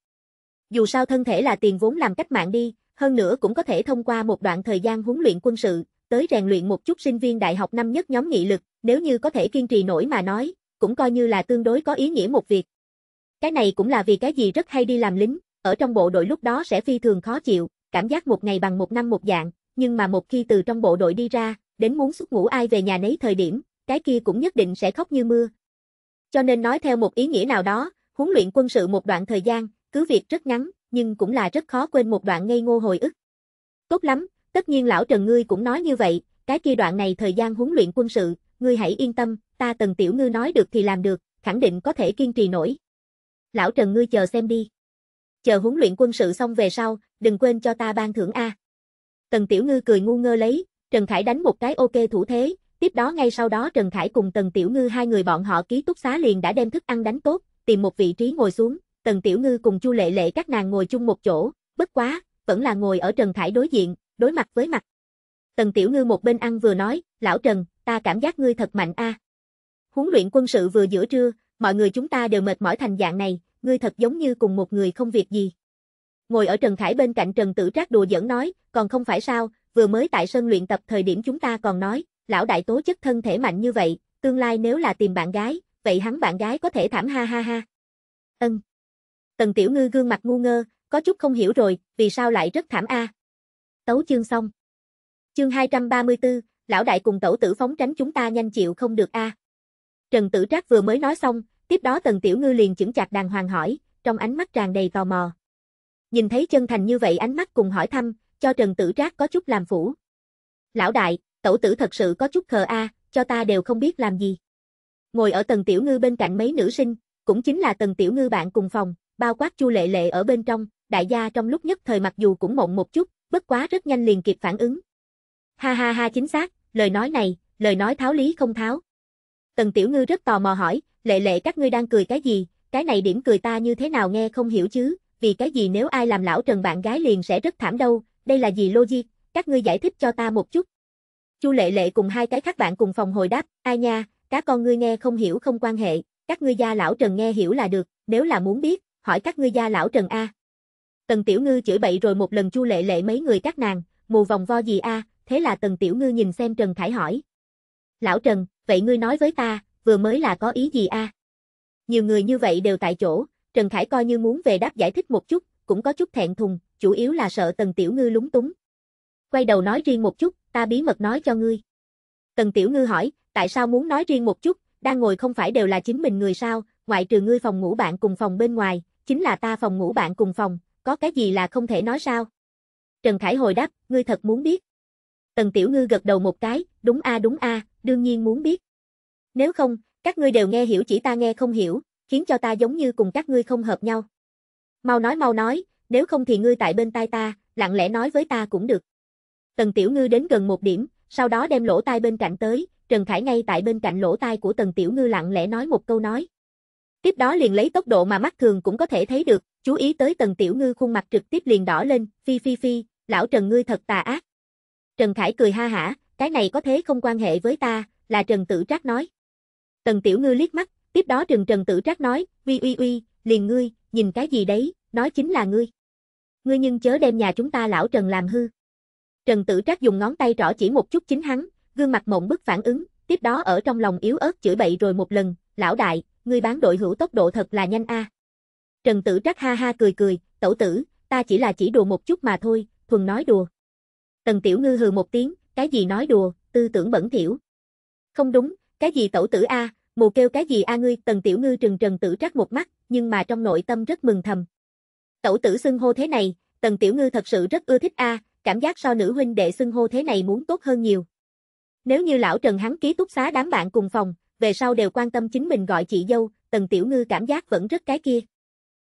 Dù sao thân thể là tiền vốn làm cách mạng đi, hơn nữa cũng có thể thông qua một đoạn thời gian huấn luyện quân sự, tới rèn luyện một chút sinh viên đại học năm nhất nhóm nghị lực, nếu như có thể kiên trì nổi mà nói, cũng coi như là tương đối có ý nghĩa một việc. Cái này cũng là vì cái gì rất hay đi làm lính, ở trong bộ đội lúc đó sẽ phi thường khó chịu, cảm giác một ngày bằng một năm một dạng, nhưng mà một khi từ trong bộ đội đi ra, đến muốn xuất ngủ ai về nhà nấy thời điểm, cái kia cũng nhất định sẽ khóc như mưa, cho nên nói theo một ý nghĩa nào đó, huấn luyện quân sự một đoạn thời gian, cứ việc rất ngắn, nhưng cũng là rất khó quên một đoạn ngây ngô hồi ức. Tốt lắm, tất nhiên lão Trần ngươi cũng nói như vậy, cái kia đoạn này thời gian huấn luyện quân sự, ngươi hãy yên tâm, ta Tần Tiểu Ngư nói được thì làm được, khẳng định có thể kiên trì nổi. Lão Trần ngươi chờ xem đi. Chờ huấn luyện quân sự xong về sau, đừng quên cho ta ban thưởng A. Tần Tiểu Ngư cười ngu ngơ lấy, Trần Khải đánh một cái ok thủ thế, Tiếp đó ngay sau đó Trần Khải cùng Tần Tiểu Ngư hai người bọn họ ký túc xá liền đã đem thức ăn đánh tốt, tìm một vị trí ngồi xuống, Tần Tiểu Ngư cùng Chu Lệ Lệ các nàng ngồi chung một chỗ, bất quá, vẫn là ngồi ở Trần Khải đối diện, đối mặt với mặt. Tần Tiểu Ngư một bên ăn vừa nói, lão Trần, ta cảm giác ngươi thật mạnh a. Huấn luyện quân sự vừa giữa trưa, mọi người chúng ta đều mệt mỏi thành dạng này, ngươi thật giống như cùng một người không việc gì. Ngồi ở Trần Khải bên cạnh Trần Tử Trác đùa giỡn nói, còn không phải sao, vừa mới tại sân luyện tập thời điểm chúng ta còn nói, lão đại tố chất thân thể mạnh như vậy, tương lai nếu là tìm bạn gái, vậy hắn bạn gái có thể thảm ha ha ha. Ân. Tần Tiểu Ngư gương mặt ngu ngơ, có chút không hiểu rồi, vì sao lại rất thảm a. À. Tấu chương xong. Chương 234, lão đại cùng tẩu tử phóng tránh chúng ta nhanh chịu không được a. Trần Tử Trác vừa mới nói xong, tiếp đó Tần Tiểu Ngư liền chững chạc đàng hoàng hỏi, trong ánh mắt tràn đầy tò mò. Nhìn thấy chân thành như vậy ánh mắt cùng hỏi thăm, cho Trần Tử Trác có chút làm phủ. Lão đại, tẩu tử thật sự có chút khờ a, cho ta đều không biết làm gì. Ngồi ở tần tiểu ngư bên cạnh mấy nữ sinh, cũng chính là tần tiểu ngư bạn cùng phòng, bao quát chu lệ lệ ở bên trong, đại gia trong lúc nhất thời mặc dù cũng mộng một chút, bất quá rất nhanh liền kịp phản ứng. Ha ha ha chính xác, lời nói này, lời nói tháo lý không tháo. Tần tiểu ngư rất tò mò hỏi, lệ lệ các ngươi đang cười cái gì, cái này điểm cười ta như thế nào nghe không hiểu chứ, vì cái gì nếu ai làm lão trần bạn gái liền sẽ rất thảm đâu, đây là gì logic, các ngươi giải thích cho ta một chút. Chu Lệ Lệ cùng hai cái khác bạn cùng phòng hồi đáp, ai nha, cá con ngươi nghe không hiểu không quan hệ, các ngươi gia lão Trần nghe hiểu là được, nếu là muốn biết, hỏi các ngươi gia lão Trần A. Tần Tiểu Ngư chửi bậy rồi một lần Chu Lệ Lệ mấy người các nàng, mù vòng vo gì A, thế là Tần Tiểu Ngư nhìn xem Trần Khải hỏi. Lão Trần, vậy ngươi nói với ta, vừa mới là có ý gì A? Nhiều người như vậy đều tại chỗ, Trần Khải coi như muốn về đáp giải thích một chút, cũng có chút thẹn thùng, chủ yếu là sợ Tần Tiểu Ngư lúng túng. Quay đầu nói riêng một chút, ta bí mật nói cho ngươi. Tần Tiểu Ngư hỏi, tại sao muốn nói riêng một chút, đang ngồi không phải đều là chính mình người sao, ngoại trừ ngươi phòng ngủ bạn cùng phòng bên ngoài, chính là ta phòng ngủ bạn cùng phòng, có cái gì là không thể nói sao? Trần Khải hồi đáp, ngươi thật muốn biết. Tần Tiểu Ngư gật đầu một cái, đúng a đúng a, đương nhiên muốn biết. Nếu không, các ngươi đều nghe hiểu chỉ ta nghe không hiểu, khiến cho ta giống như cùng các ngươi không hợp nhau. Mau nói mau nói, nếu không thì ngươi tại bên tai ta, lặng lẽ nói với ta cũng được. Tần Tiểu Ngư đến gần một điểm, sau đó đem lỗ tai bên cạnh tới, Trần Khải ngay tại bên cạnh lỗ tai của Tần Tiểu Ngư lặng lẽ nói một câu nói. Tiếp đó liền lấy tốc độ mà mắt thường cũng có thể thấy được, chú ý tới Tần Tiểu Ngư khuôn mặt trực tiếp liền đỏ lên, phi phi phi, lão Trần ngươi thật tà ác. Trần Khải cười ha hả, cái này có thế không quan hệ với ta, là Trần Tử Trác nói. Tần Tiểu Ngư liếc mắt, tiếp đó Trần Trần Tử Trác nói, uy uy uy, liền ngươi, nhìn cái gì đấy, nói chính là ngươi. Ngươi nhưng chớ đem nhà chúng ta lão Trần làm hư. Trần Tử Trác dùng ngón tay rõ chỉ một chút chính hắn, gương mặt mộng bức phản ứng, tiếp đó ở trong lòng yếu ớt chửi bậy rồi một lần, lão đại, ngươi bán đội hữu tốc độ thật là nhanh a. Trần Tử Trác ha ha cười cười, tẩu tử, ta chỉ là chỉ đùa một chút mà thôi, thuần nói đùa. Tần Tiểu Ngư hừ một tiếng, cái gì nói đùa, tư tưởng bẩn thỉu. Không đúng, cái gì tẩu tử a, mù kêu cái gì a ngươi, Tần Tiểu Ngư trừng Trần Tử Trác một mắt, nhưng mà trong nội tâm rất mừng thầm. Tẩu tử xưng hô thế này, Tần Tiểu Ngư thật sự rất ưa thích a, cảm giác so nữ huynh đệ xưng hô thế này muốn tốt hơn nhiều. Nếu như lão Trần hắn ký túc xá đám bạn cùng phòng, về sau đều quan tâm chính mình gọi chị dâu, Tần Tiểu Ngư cảm giác vẫn rất cái kia.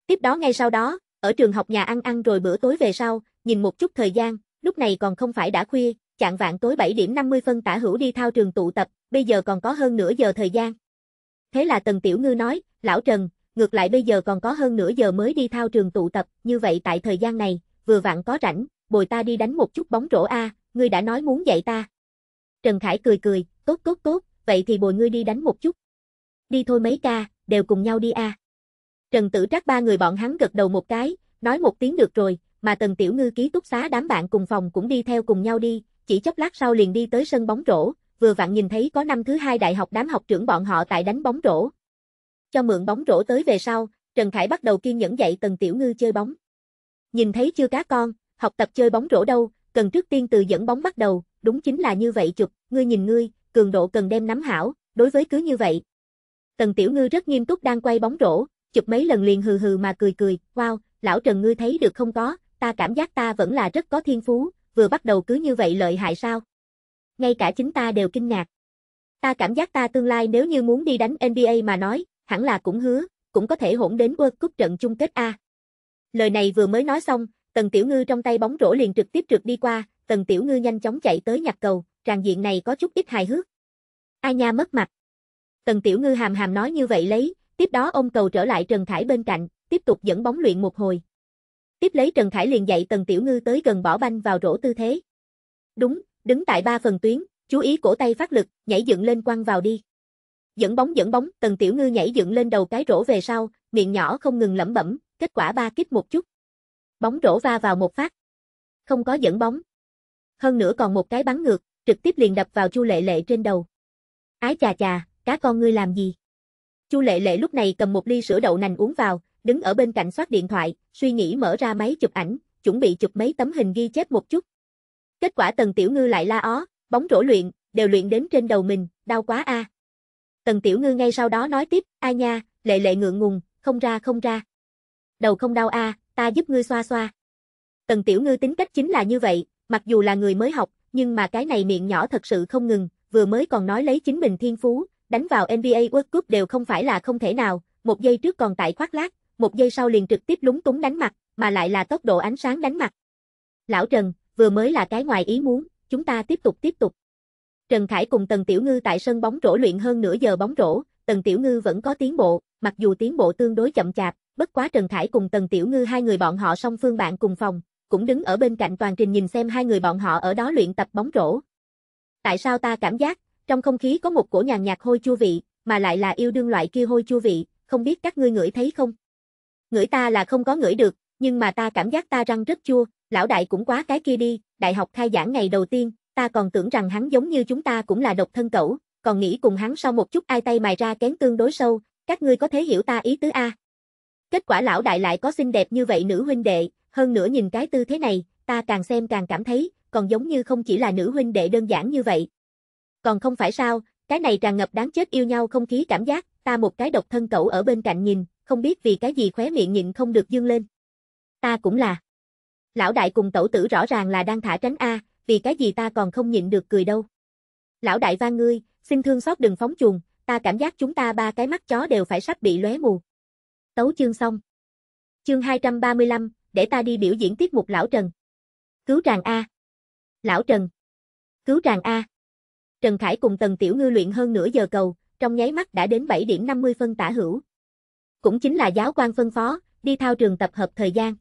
Tiếp đó ngay sau đó, ở trường học nhà ăn ăn rồi bữa tối về sau, nhìn một chút thời gian, lúc này còn không phải đã khuya, chạng vạn tối 7 điểm 50 phân tả hữu đi thao trường tụ tập, bây giờ còn có hơn nửa giờ thời gian. Thế là Tần Tiểu Ngư nói, lão Trần, ngược lại bây giờ còn có hơn nửa giờ mới đi thao trường tụ tập, như vậy tại thời gian này, vừa vặn có rảnh, bồi ta đi đánh một chút bóng rổ a, à, ngươi đã nói muốn dạy ta. Trần Khải cười cười, tốt tốt tốt, vậy thì bồi ngươi đi đánh một chút. Đi thôi mấy ca, đều cùng nhau đi a. Trần Tử Trác ba người bọn hắn gật đầu một cái, nói một tiếng được rồi, mà Tần Tiểu Ngư ký túc xá đám bạn cùng phòng cũng đi theo cùng nhau đi, chỉ chốc lát sau liền đi tới sân bóng rổ, vừa vặn nhìn thấy có năm thứ hai đại học đám học trưởng bọn họ tại đánh bóng rổ. Cho mượn bóng rổ tới về sau, Trần Khải bắt đầu kiên nhẫn dạy Tần Tiểu Ngư chơi bóng. Nhìn thấy chưa cá con, học tập chơi bóng rổ đâu, cần trước tiên từ dẫn bóng bắt đầu, đúng chính là như vậy chụp, ngươi nhìn ngươi, cường độ cần đem nắm hảo, đối với cứ như vậy. Tần Tiểu Ngư rất nghiêm túc đang quay bóng rổ, chụp mấy lần liền hừ hừ mà cười cười, wow, lão Trần ngươi thấy được không có, ta cảm giác ta vẫn là rất có thiên phú, vừa bắt đầu cứ như vậy lợi hại sao. Ngay cả chính ta đều kinh ngạc. Ta cảm giác ta tương lai nếu như muốn đi đánh NBA mà nói, hẳn là cũng hứa, cũng có thể hỗn đến World Cup trận chung kết A. Lời này vừa mới nói xong, Tần Tiểu Ngư trong tay bóng rổ liền trực tiếp trượt đi qua, Tần Tiểu Ngư nhanh chóng chạy tới nhặt cầu, tràn diện này có chút ít hài hước. Ai nha mất mặt. Tần Tiểu Ngư hàm hàm nói như vậy lấy, tiếp đó ông cầu trở lại Trần Khải bên cạnh, tiếp tục dẫn bóng luyện một hồi. Tiếp lấy Trần Khải liền dạy Tần Tiểu Ngư tới gần bỏ banh vào rổ tư thế. Đúng, đứng tại ba phần tuyến, chú ý cổ tay phát lực, nhảy dựng lên quăng vào đi. Dẫn bóng dẫn bóng, Tần Tiểu Ngư nhảy dựng lên đầu cái rổ về sau, miệng nhỏ không ngừng lẩm bẩm, kết quả ba kích một chút bóng rổ va vào một phát. Không có dẫn bóng. Hơn nữa còn một cái bắn ngược, trực tiếp liền đập vào Chu Lệ Lệ trên đầu. Ái chà chà, cá con ngươi làm gì? Chu Lệ Lệ lúc này cầm một ly sữa đậu nành uống vào, đứng ở bên cạnh soát điện thoại, suy nghĩ mở ra máy chụp ảnh, chuẩn bị chụp mấy tấm hình ghi chép một chút. Kết quả Tần Tiểu Ngư lại la ó, bóng rổ luyện, đều luyện đến trên đầu mình, đau quá a. À. Tần Tiểu Ngư ngay sau đó nói tiếp, a nha, Lệ Lệ ngượng ngùng, không ra không ra. Đầu không đau a, à, ta giúp ngươi xoa xoa. Tần Tiểu Ngư tính cách chính là như vậy, mặc dù là người mới học, nhưng mà cái này miệng nhỏ thật sự không ngừng, vừa mới còn nói lấy chính mình thiên phú, đánh vào NBA World Cup đều không phải là không thể nào, một giây trước còn tại khoác lác, một giây sau liền trực tiếp lúng túng đánh mặt, mà lại là tốc độ ánh sáng đánh mặt. Lão Trần, vừa mới là cái ngoài ý muốn, chúng ta tiếp tục tiếp tục. Trần Khải cùng Tần Tiểu Ngư tại sân bóng rổ luyện hơn nửa giờ bóng rổ, Tần Tiểu Ngư vẫn có tiến bộ, mặc dù tiến bộ tương đối chậm chạp, Bất quá Trần Khải cùng Tần Tiểu Ngư hai người bọn họ song phương bạn cùng phòng, cũng đứng ở bên cạnh toàn trình nhìn xem hai người bọn họ ở đó luyện tập bóng rổ. Tại sao ta cảm giác, trong không khí có một cổ nhàn nhạt hôi chua vị, mà lại là yêu đương loại kia hôi chua vị, không biết các ngươi ngửi thấy không? Ngửi ta là không có ngửi được, nhưng mà ta cảm giác ta răng rất chua, lão đại cũng quá cái kia đi, đại học khai giảng ngày đầu tiên, ta còn tưởng rằng hắn giống như chúng ta cũng là độc thân cẩu, còn nghĩ cùng hắn sau một chút ai tay mài ra kén tương đối sâu, các ngươi có thể hiểu ta ý tứ a. Kết quả lão đại lại có xinh đẹp như vậy nữ huynh đệ, hơn nữa nhìn cái tư thế này, ta càng xem càng cảm thấy, còn giống như không chỉ là nữ huynh đệ đơn giản như vậy. Còn không phải sao, cái này tràn ngập đáng chết yêu nhau không khí cảm giác, ta một cái độc thân cậu ở bên cạnh nhìn, không biết vì cái gì khóe miệng nhịn không được dương lên. Ta cũng là. Lão đại cùng tẩu tử rõ ràng là đang thả tránh A, vì cái gì ta còn không nhịn được cười đâu. Lão đại van ngươi, xin thương xót đừng phóng chuồng, ta cảm giác chúng ta ba cái mắt chó đều phải sắp bị lóe mù. Tấu chương xong. Chương 235, để ta đi biểu diễn tiết mục Lão Trần. Cứu tràng A. Lão Trần. Cứu tràng A. Trần Khải cùng Tần Tiểu Ngư luyện hơn nửa giờ cầu, trong nháy mắt đã đến 7 điểm 50 phân tả hữu. Cũng chính là giáo quan phân phó, đi thao trường tập hợp thời gian.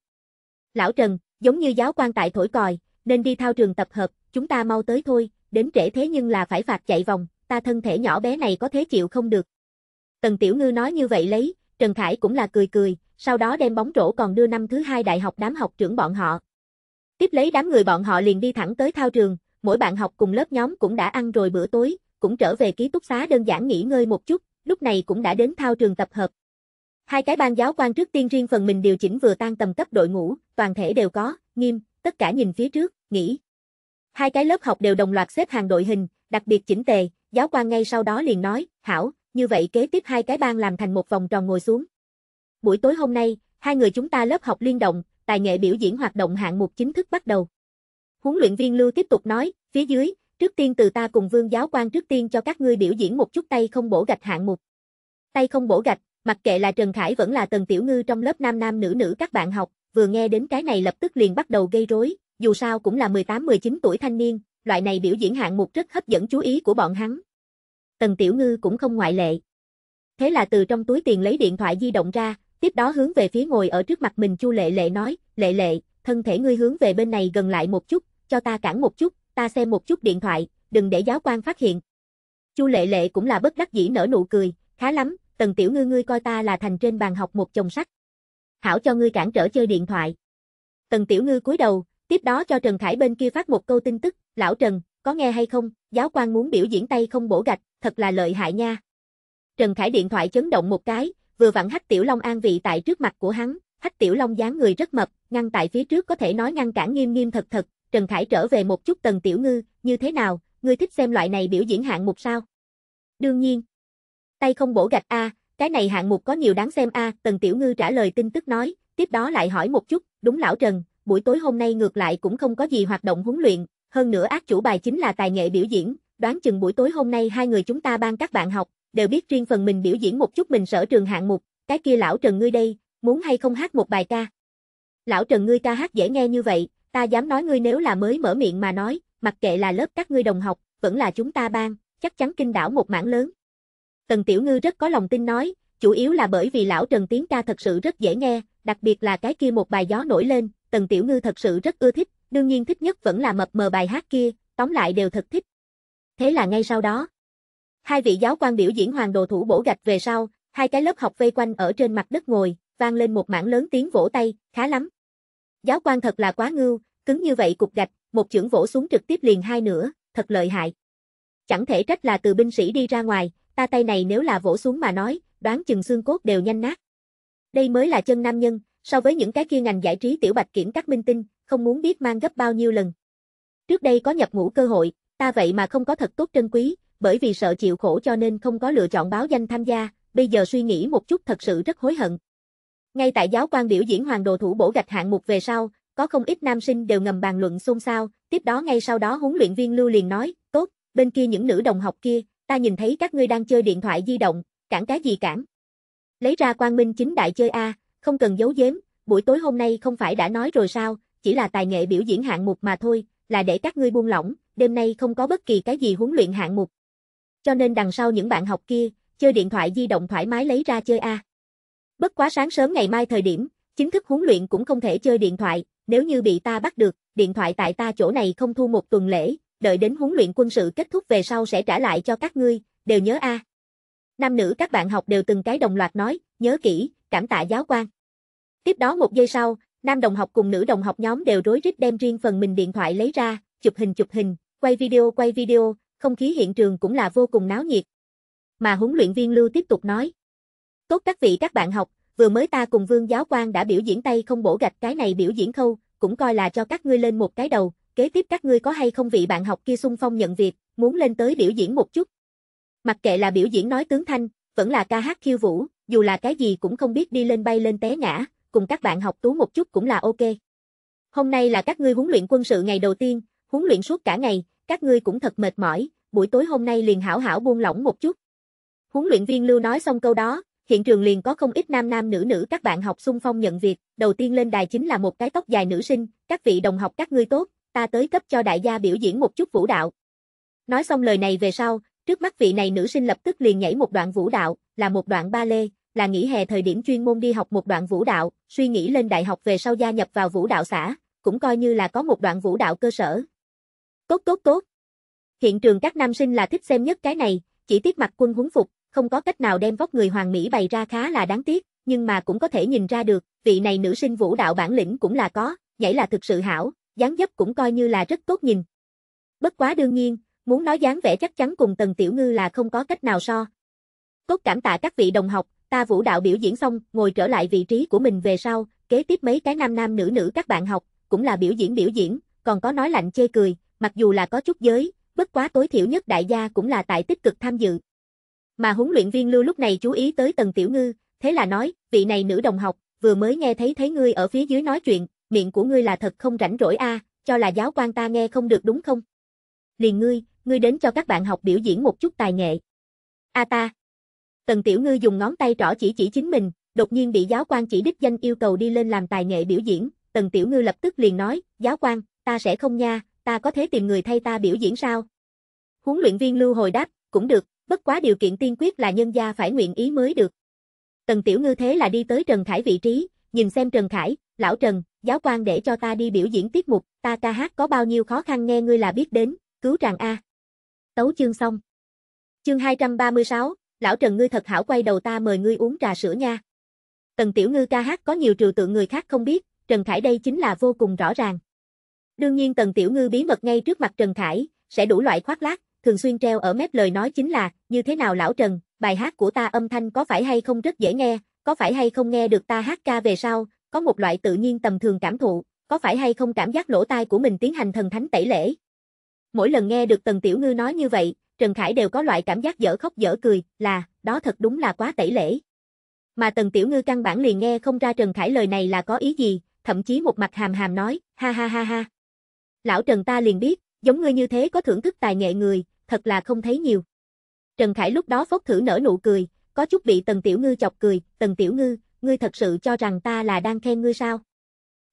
Lão Trần, giống như giáo quan tại thổi còi, nên đi thao trường tập hợp, chúng ta mau tới thôi, đến trễ thế nhưng là phải phạt chạy vòng, ta thân thể nhỏ bé này có thế chịu không được. Tần Tiểu Ngư nói như vậy lấy, Trần Khải cũng là cười cười, sau đó đem bóng rổ còn đưa năm thứ hai đại học đám học trưởng bọn họ. Tiếp lấy đám người bọn họ liền đi thẳng tới thao trường, mỗi bạn học cùng lớp nhóm cũng đã ăn rồi bữa tối, cũng trở về ký túc xá đơn giản nghỉ ngơi một chút, lúc này cũng đã đến thao trường tập hợp. Hai cái ban giáo quan trước tiên riêng phần mình điều chỉnh vừa tan tầm cấp đội ngũ, toàn thể đều có, nghiêm, tất cả nhìn phía trước, nghỉ. Hai cái lớp học đều đồng loạt xếp hàng đội hình, đặc biệt chỉnh tề, giáo quan ngay sau đó liền nói, hảo, như vậy kế tiếp hai cái bang làm thành một vòng tròn ngồi xuống. Buổi tối hôm nay, hai người chúng ta lớp học liên động, tài nghệ biểu diễn hoạt động hạng mục chính thức bắt đầu. Huấn luyện viên Lưu tiếp tục nói, phía dưới, trước tiên từ ta cùng Vương giáo quan trước tiên cho các ngươi biểu diễn một chút tay không bổ gạch hạng mục. Tay không bổ gạch, mặc kệ là Trần Khải vẫn là Tần Tiểu Ngư trong lớp nam nam nữ nữ các bạn học, vừa nghe đến cái này lập tức liền bắt đầu gây rối, dù sao cũng là 18-19 tuổi thanh niên, loại này biểu diễn hạng mục rất hấp dẫn chú ý của bọn hắn, Tần Tiểu Ngư cũng không ngoại lệ. Thế là từ trong túi tiền lấy điện thoại di động ra, tiếp đó hướng về phía ngồi ở trước mặt mình Chu Lệ Lệ nói, "Lệ Lệ, thân thể ngươi hướng về bên này gần lại một chút, cho ta cản một chút, ta xem một chút điện thoại, đừng để giáo quan phát hiện." Chu Lệ Lệ cũng là bất đắc dĩ nở nụ cười, "Khá lắm, Tần Tiểu Ngư ngươi coi ta là thành trên bàn học một chồng sách. Hảo cho ngươi cản trở chơi điện thoại." Tần Tiểu Ngư cúi đầu, tiếp đó cho Trần Khải bên kia phát một câu tin tức, "Lão Trần, có nghe hay không, giáo quan muốn biểu diễn tay không bổ gạch, thật là lợi hại nha. Trần Khải điện thoại chấn động một cái, vừa vặn Hách Tiểu Long an vị tại trước mặt của hắn, Hách Tiểu Long dáng người rất mập, ngăn tại phía trước có thể nói ngăn cản nghiêm nghiêm thật thật, Trần Khải trở về một chút Tần Tiểu Ngư, như thế nào, ngươi thích xem loại này biểu diễn hạng mục sao? Đương nhiên. Tay không bổ gạch a, cái này hạng mục có nhiều đáng xem a, Tần Tiểu Ngư trả lời tin tức nói, tiếp đó lại hỏi một chút, đúng lão Trần, buổi tối hôm nay ngược lại cũng không có gì hoạt động huấn luyện, hơn nữa ác chủ bài chính là tài nghệ biểu diễn, đoán chừng buổi tối hôm nay hai người chúng ta ban các bạn học, đều biết riêng phần mình biểu diễn một chút mình sở trường hạng mục, cái kia lão Trần ngươi đây, muốn hay không hát một bài ca. Lão Trần ngươi ca hát dễ nghe như vậy, ta dám nói ngươi nếu là mới mở miệng mà nói, mặc kệ là lớp các ngươi đồng học, vẫn là chúng ta ban, chắc chắn kinh đảo một mảng lớn. Tần Tiểu Ngư rất có lòng tin nói, chủ yếu là bởi vì lão Trần tiếng ca thật sự rất dễ nghe, đặc biệt là cái kia một bài gió nổi lên, Tần Tiểu Ngư thật sự rất ưa thích, đương nhiên thích nhất vẫn là mập mờ bài hát kia, tóm lại đều thật thích. Thế là ngay sau đó, hai vị giáo quan biểu diễn hoàng đồ thủ bổ gạch về sau, hai cái lớp học vây quanh ở trên mặt đất ngồi, vang lên một mảng lớn tiếng vỗ tay, khá lắm. Giáo quan thật là quá ngưu, cứng như vậy cục gạch, một chưởng vỗ xuống trực tiếp liền hai nửa, thật lợi hại. Chẳng thể trách là từ binh sĩ đi ra ngoài, ta tay này nếu là vỗ xuống mà nói, đoán chừng xương cốt đều nhanh nát. Đây mới là chân nam nhân, so với những cái kia ngành giải trí tiểu bạch kiểm các minh tinh, không muốn biết mang gấp bao nhiêu lần. Trước đây có nhập ngũ cơ hội, ta vậy mà không có thật tốt trân quý, bởi vì sợ chịu khổ cho nên không có lựa chọn báo danh tham gia, bây giờ suy nghĩ một chút thật sự rất hối hận. Ngay tại giáo quan biểu diễn hoàng đồ thủ bổ gạch hạng mục về sau, có không ít nam sinh đều ngầm bàn luận xôn xao, tiếp đó ngay sau đó huấn luyện viên Lưu liền nói, tốt, bên kia những nữ đồng học kia, ta nhìn thấy các ngươi đang chơi điện thoại di động, cản cái gì cản. Lấy ra quang minh chính đại chơi A, không cần giấu giếm, buổi tối hôm nay không phải đã nói rồi sao, chỉ là tài nghệ biểu diễn hạng mục mà thôi, là để các ngươi buông lỏng, đêm nay không có bất kỳ cái gì huấn luyện hạng mục. Cho nên đằng sau những bạn học kia, chơi điện thoại di động thoải mái lấy ra chơi a. Bất quá sáng sớm ngày mai thời điểm, chính thức huấn luyện cũng không thể chơi điện thoại, nếu như bị ta bắt được, điện thoại tại ta chỗ này không thu một tuần lễ, đợi đến huấn luyện quân sự kết thúc về sau sẽ trả lại cho các ngươi, đều nhớ a. Nam nữ các bạn học đều từng cái đồng loạt nói, nhớ kỹ, cảm tạ giáo quan. Tiếp đó một giây sau, Nam đồng học cùng nữ đồng học nhóm đều rối rít đem riêng phần mình điện thoại lấy ra, chụp hình chụp hình, quay video quay video, không khí hiện trường cũng là vô cùng náo nhiệt. Mà huấn luyện viên Lưu tiếp tục nói. Tốt các vị các bạn học, vừa mới ta cùng Vương Giáo quan đã biểu diễn tay không bổ gạch cái này biểu diễn khâu, cũng coi là cho các ngươi lên một cái đầu, kế tiếp các ngươi có hay không vị bạn học kia xung phong nhận việc, muốn lên tới biểu diễn một chút. Mặc kệ là biểu diễn nói tướng thanh, vẫn là ca hát khiêu vũ, dù là cái gì cũng không biết đi lên bay lên té ngã, cùng các bạn học tú một chút cũng là ok. Hôm nay là các ngươi huấn luyện quân sự ngày đầu tiên, huấn luyện suốt cả ngày, các ngươi cũng thật mệt mỏi, buổi tối hôm nay liền hảo hảo buông lỏng một chút. Huấn luyện viên Lưu nói xong câu đó, hiện trường liền có không ít nam nam nữ nữ các bạn học xung phong nhận việc, đầu tiên lên đài chính là một cái tóc dài nữ sinh, các vị đồng học các ngươi tốt, ta tới cấp cho đại gia biểu diễn một chút vũ đạo. Nói xong lời này về sau, trước mắt vị này nữ sinh lập tức liền nhảy một đoạn vũ đạo, là một đoạn ba lê, là nghỉ hè thời điểm chuyên môn đi học một đoạn vũ đạo, suy nghĩ lên đại học về sau gia nhập vào vũ đạo xã, cũng coi như là có một đoạn vũ đạo cơ sở. Tốt tốt tốt. Hiện trường các nam sinh là thích xem nhất cái này, chỉ tiếc mặc quân huấn phục, không có cách nào đem vóc người hoàng mỹ bày ra khá là đáng tiếc, nhưng mà cũng có thể nhìn ra được, vị này nữ sinh vũ đạo bản lĩnh cũng là có, nhảy là thực sự hảo, dáng dấp cũng coi như là rất tốt nhìn. Bất quá đương nhiên, muốn nói dáng vẻ chắc chắn cùng Tần Tiểu Ngư là không có cách nào so. Cốt cảm tạ các vị đồng học, ta vũ đạo biểu diễn xong, ngồi trở lại vị trí của mình về sau, kế tiếp mấy cái nam nam nữ nữ các bạn học, cũng là biểu diễn biểu diễn, còn có nói lạnh chê cười, mặc dù là có chút giới, bất quá tối thiểu nhất đại gia cũng là tại tích cực tham dự. Mà huấn luyện viên Lưu lúc này chú ý tới Tần Tiểu Ngư, thế là nói, vị này nữ đồng học, vừa mới nghe thấy thấy ngươi ở phía dưới nói chuyện, miệng của ngươi là thật không rảnh rỗi a, cho là giáo quan ta nghe không được đúng không? Liền ngươi, ngươi đến cho các bạn học biểu diễn một chút tài nghệ. A ta, Tần Tiểu Ngư dùng ngón tay trỏ chỉ chỉ chính mình, đột nhiên bị giáo quan chỉ đích danh yêu cầu đi lên làm tài nghệ biểu diễn, Tần Tiểu Ngư lập tức liền nói, giáo quan, ta sẽ không nha, ta có thể tìm người thay ta biểu diễn sao? Huấn luyện viên Lưu hồi đáp, cũng được, bất quá điều kiện tiên quyết là nhân gia phải nguyện ý mới được. Tần Tiểu Ngư thế là đi tới Trần Khải vị trí, nhìn xem Trần Khải, lão Trần, giáo quan để cho ta đi biểu diễn tiết mục, ta ca hát có bao nhiêu khó khăn nghe ngươi là biết đến, cứu tràng A. Tấu chương xong. Chương 236, lão Trần ngươi thật hảo quay đầu ta mời ngươi uống trà sữa nha. Tần Tiểu Ngư ca hát có nhiều trừu tượng người khác không biết, Trần Khải đây chính là vô cùng rõ ràng. Đương nhiên Tần Tiểu Ngư bí mật ngay trước mặt Trần Khải, sẽ đủ loại khoác lác, thường xuyên treo ở mép lời nói chính là, như thế nào lão Trần, bài hát của ta âm thanh có phải hay không rất dễ nghe, có phải hay không nghe được ta hát ca về sau, có một loại tự nhiên tầm thường cảm thụ, có phải hay không cảm giác lỗ tai của mình tiến hành thần thánh tẩy lễ. Mỗi lần nghe được Tần Tiểu Ngư nói như vậy, Trần Khải đều có loại cảm giác dở khóc dở cười, là, đó thật đúng là quá tẩy lễ. Mà Tần Tiểu Ngư căn bản liền nghe không ra Trần Khải lời này là có ý gì, thậm chí một mặt hàm hàm nói, ha ha ha ha. Lão Trần ta liền biết, giống ngươi như thế có thưởng thức tài nghệ người, thật là không thấy nhiều. Trần Khải lúc đó phốc thử nở nụ cười, có chút bị Tần Tiểu Ngư chọc cười, Tần Tiểu Ngư, ngươi thật sự cho rằng ta là đang khen ngươi sao?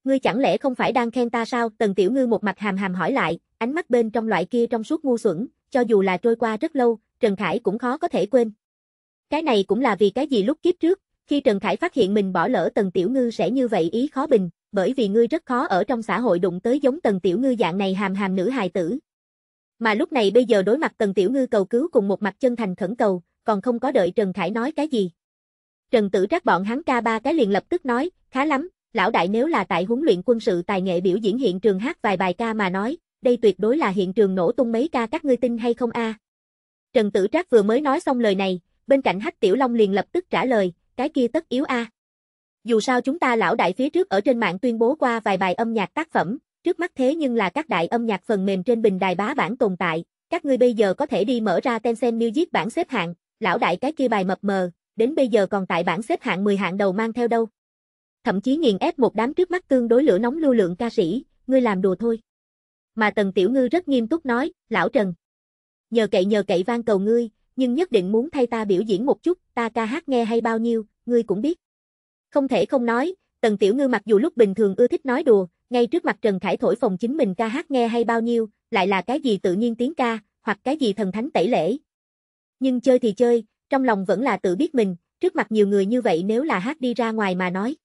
Ngươi chẳng lẽ không phải đang khen ta sao? Tần Tiểu Ngư một mặt hàm hàm hỏi lại, ánh mắt bên trong loại kia trong suốt ngu xuẩn, cho dù là trôi qua rất lâu, Trần Khải cũng khó có thể quên. Cái này cũng là vì cái gì lúc kiếp trước, khi Trần Khải phát hiện mình bỏ lỡ Tần Tiểu Ngư sẽ như vậy ý khó bình, bởi vì ngươi rất khó ở trong xã hội đụng tới giống Tần Tiểu Ngư dạng này hàm hàm nữ hài tử. Mà lúc này bây giờ đối mặt Tần Tiểu Ngư cầu cứu cùng một mặt chân thành khẩn cầu, còn không có đợi Trần Khải nói cái gì. Trần Tử Trác bọn hắn ca ba cái liền lập tức nói, khá lắm, lão đại nếu là tại huấn luyện quân sự tài nghệ biểu diễn hiện trường hát vài bài ca mà nói, đây tuyệt đối là hiện trường nổ tung mấy ca các ngươi tin hay không a? À? Trần Tử Trác vừa mới nói xong lời này, bên cạnh Hắc Tiểu Long liền lập tức trả lời, cái kia tất yếu a. À. Dù sao chúng ta lão đại phía trước ở trên mạng tuyên bố qua vài bài âm nhạc tác phẩm, trước mắt thế nhưng là các đại âm nhạc phần mềm trên bình đài bá bản tồn tại, các ngươi bây giờ có thể đi mở ra Tencent Music bảng xếp hạng, lão đại cái kia bài mập mờ, đến bây giờ còn tại bảng xếp hạng 10 hạng đầu mang theo đâu. Thậm chí nghiền ép một đám trước mắt tương đối lửa nóng lưu lượng ca sĩ, ngươi làm đùa thôi mà Tần Tiểu Ngư rất nghiêm túc nói, lão Trần. Nhờ cậy nhờ cậy van cầu ngươi, nhưng nhất định muốn thay ta biểu diễn một chút, ta ca hát nghe hay bao nhiêu, ngươi cũng biết. Không thể không nói, Tần Tiểu Ngư mặc dù lúc bình thường ưa thích nói đùa, ngay trước mặt Trần Khải thổi phòng chính mình ca hát nghe hay bao nhiêu, lại là cái gì tự nhiên tiếng ca, hoặc cái gì thần thánh tẩy lễ. Nhưng chơi thì chơi, trong lòng vẫn là tự biết mình, trước mặt nhiều người như vậy nếu là hát đi ra ngoài mà nói.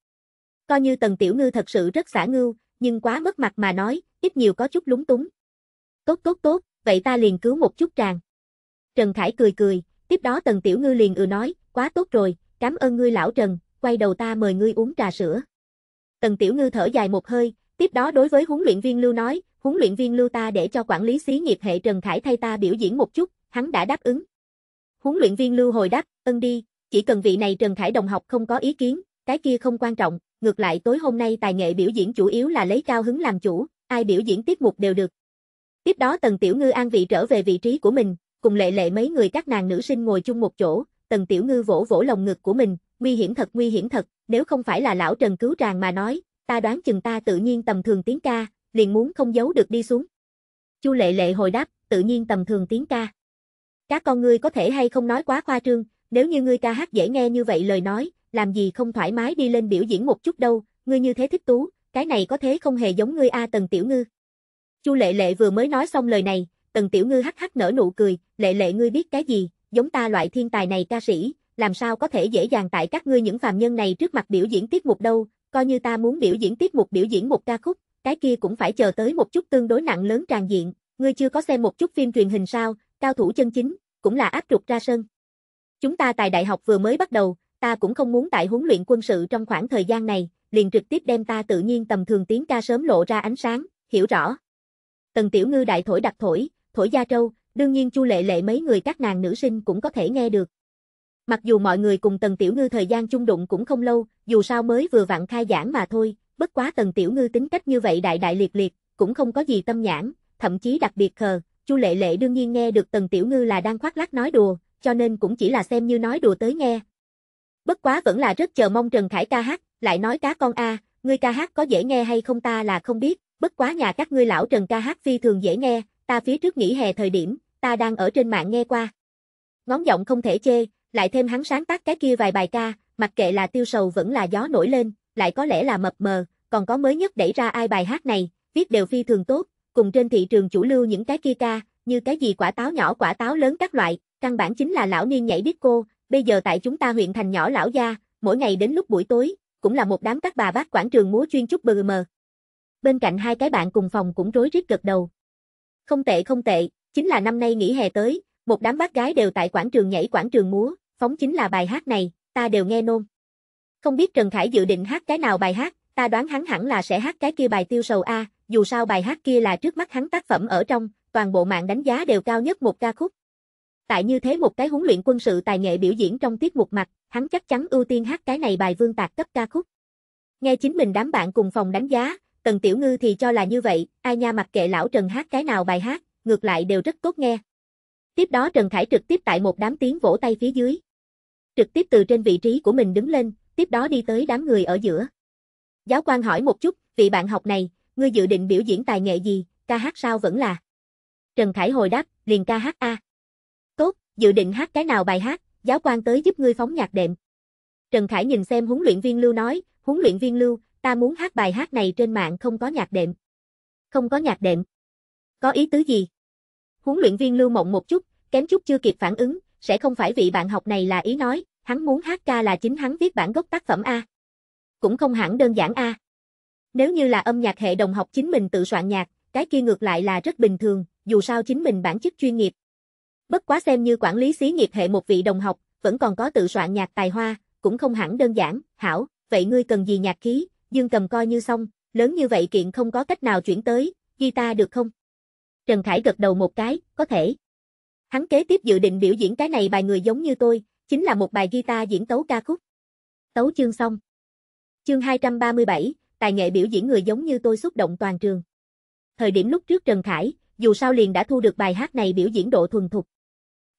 Coi như Tần Tiểu Ngư thật sự rất xả ngưu, nhưng quá mất mặt mà nói, ít nhiều có chút lúng túng. Tốt tốt tốt, vậy ta liền cứu một chút chàng. Trần Khải cười cười, tiếp đó Tần Tiểu Ngư liền ừ nói, quá tốt rồi, cảm ơn ngươi lão Trần, quay đầu ta mời ngươi uống trà sữa. Tần Tiểu Ngư thở dài một hơi, tiếp đó đối với huấn luyện viên Lưu nói, huấn luyện viên Lưu ta để cho quản lý xí nghiệp hệ Trần Khải thay ta biểu diễn một chút, hắn đã đáp ứng. Huấn luyện viên Lưu hồi đáp, ân đi, chỉ cần vị này Trần Khải đồng học không có ý kiến, cái kia không quan trọng, ngược lại tối hôm nay tài nghệ biểu diễn chủ yếu là lấy cao hứng làm chủ, ai biểu diễn tiết mục đều được. Tiếp đó Tần Tiểu Ngư an vị trở về vị trí của mình, cùng lệ lệ mấy người các nàng nữ sinh ngồi chung một chỗ, Tần Tiểu Ngư vỗ vỗ lồng ngực của mình, nguy hiểm thật nguy hiểm thật, nếu không phải là lão Trần cứu tràng mà nói, ta đoán chừng ta tự nhiên tầm thường tiếng ca, liền muốn không giấu được đi xuống. Chu Lệ Lệ hồi đáp, tự nhiên tầm thường tiếng ca. Các con ngươi có thể hay không nói quá khoa trương, nếu như ngươi ca hát dễ nghe như vậy lời nói, làm gì không thoải mái đi lên biểu diễn một chút đâu, ngươi như thế thích tú, cái này có thế không hề giống ngươi a Tần Tiểu Ngư. Chu Lệ Lệ vừa mới nói xong lời này, Tần Tiểu Ngư hắc hắc nở nụ cười, Lệ Lệ ngươi biết cái gì, giống ta loại thiên tài này ca sĩ, làm sao có thể dễ dàng tại các ngươi những phàm nhân này trước mặt biểu diễn tiết mục đâu, coi như ta muốn biểu diễn tiết mục biểu diễn một ca khúc, cái kia cũng phải chờ tới một chút tương đối nặng lớn tràn diện, ngươi chưa có xem một chút phim truyền hình sao, cao thủ chân chính, cũng là áp trục ra sân. Chúng ta tại đại học vừa mới bắt đầu, ta cũng không muốn tại huấn luyện quân sự trong khoảng thời gian này, liền trực tiếp đem ta tự nhiên tầm thường tiếng ca sớm lộ ra ánh sáng, hiểu rõ. Tần Tiểu Ngư đại thổi đặc thổi, thổi gia trâu, đương nhiên Chu Lệ Lệ mấy người các nàng nữ sinh cũng có thể nghe được. Mặc dù mọi người cùng Tần Tiểu Ngư thời gian chung đụng cũng không lâu, dù sao mới vừa vặn khai giảng mà thôi, bất quá Tần Tiểu Ngư tính cách như vậy đại đại liệt liệt, cũng không có gì tâm nhãn, thậm chí đặc biệt khờ, Chu Lệ Lệ đương nhiên nghe được Tần Tiểu Ngư là đang khoác lác nói đùa, cho nên cũng chỉ là xem như nói đùa tới nghe, Bất quá vẫn là rất chờ mong Trần Khải ca hát, lại nói cá con a, à, ngươi ca hát có dễ nghe hay không ta là không biết, bất quá nhà các ngươi lão Trần ca hát phi thường dễ nghe, ta phía trước nghỉ hè thời điểm, ta đang ở trên mạng nghe qua. Ngón giọng không thể chê, lại thêm hắn sáng tác cái kia vài bài ca, mặc kệ là tiêu sầu vẫn là gió nổi lên, lại có lẽ là mập mờ, còn có mới nhất đẩy ra ai bài hát này, viết đều phi thường tốt, cùng trên thị trường chủ lưu những cái kia ca, như cái gì quả táo nhỏ quả táo lớn các loại, căn bản chính là lão niên nhảy biết cô, bây giờ tại chúng ta huyện thành nhỏ lão gia, mỗi ngày đến lúc buổi tối, cũng là một đám các bà bác quảng trường múa chuyên chúc bờ mờ. Bên cạnh hai cái bạn cùng phòng cũng rối rít gật đầu. Không tệ không tệ, chính là năm nay nghỉ hè tới, một đám bác gái đều tại quảng trường nhảy quảng trường múa, phóng chính là bài hát này, ta đều nghe nôn. Không biết Trần Khải dự định hát cái nào bài hát, ta đoán hắn hẳn là sẽ hát cái kia bài tiêu sầu A, dù sao bài hát kia là trước mắt hắn tác phẩm ở trong, toàn bộ mạng đánh giá đều cao nhất một ca khúc, Tại như thế một cái huấn luyện quân sự tài nghệ biểu diễn trong tiết mục mặt, hắn chắc chắn ưu tiên hát cái này bài vương tạc cấp ca khúc. Nghe chính mình đám bạn cùng phòng đánh giá, Tần Tiểu Ngư thì cho là như vậy, ai nha mặc kệ lão Trần hát cái nào bài hát, ngược lại đều rất tốt nghe. Tiếp đó Trần Khải trực tiếp tại một đám tiếng vỗ tay phía dưới. Trực tiếp từ trên vị trí của mình đứng lên, tiếp đó đi tới đám người ở giữa. Giáo quan hỏi một chút, vị bạn học này, ngươi dự định biểu diễn tài nghệ gì, ca hát sao vẫn là? Trần Khải hồi đáp, liền ca hát A dự định hát cái nào bài hát, giáo quan tới giúp ngươi phóng nhạc đệm. Trần Khải nhìn xem huấn luyện viên Lưu nói, huấn luyện viên Lưu, ta muốn hát bài hát này trên mạng không có nhạc đệm. Không có nhạc đệm. Có ý tứ gì? Huấn luyện viên Lưu mộng một chút, kém chút chưa kịp phản ứng, sẽ không phải vị bạn học này là ý nói, hắn muốn hát ca là chính hắn viết bản gốc tác phẩm A. Cũng không hẳn đơn giản A. Nếu như là âm nhạc hệ đồng học chính mình tự soạn nhạc, cái kia ngược lại là rất bình thường, dù sao chính mình bản chất chuyên nghiệp, Bất quá xem như quản lý xí nghiệp hệ một vị đồng học, vẫn còn có tự soạn nhạc tài hoa, cũng không hẳn đơn giản, hảo, vậy ngươi cần gì nhạc khí, dương cầm coi như xong, lớn như vậy kiện không có cách nào chuyển tới, guitar được không? Trần Khải gật đầu một cái, có thể. Hắn kế tiếp dự định biểu diễn cái này bài người giống như tôi, chính là một bài guitar diễn tấu ca khúc. Tấu chương xong. Chương 237, tài nghệ biểu diễn người giống như tôi xúc động toàn trường. Thời điểm lúc trước Trần Khải, dù sao liền đã thu được bài hát này biểu diễn độ thuần thục,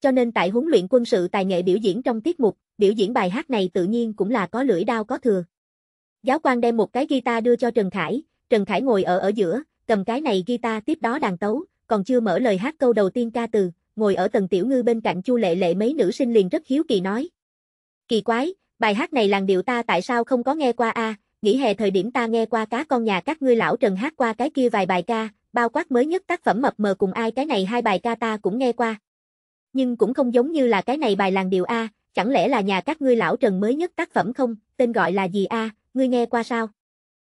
cho nên tại huấn luyện quân sự tài nghệ biểu diễn trong tiết mục, biểu diễn bài hát này tự nhiên cũng là có lưỡi đao có thừa. Giáo quan đem một cái guitar đưa cho Trần Khải, Trần Khải ngồi ở ở giữa, cầm cái này guitar tiếp đó đàn tấu, còn chưa mở lời hát câu đầu tiên ca từ, ngồi ở tầng tiểu ngư bên cạnh Chu Lệ Lệ mấy nữ sinh liền rất hiếu kỳ nói. Kỳ quái, bài hát này làng điệu ta tại sao không có nghe qua a, à? nghỉ hè thời điểm ta nghe qua cá con nhà các ngươi lão Trần hát qua cái kia vài bài ca, bao quát mới nhất tác phẩm mập mờ cùng ai cái này hai bài ca ta cũng nghe qua nhưng cũng không giống như là cái này bài làng điệu A, chẳng lẽ là nhà các ngươi lão Trần mới nhất tác phẩm không, tên gọi là gì A, ngươi nghe qua sao?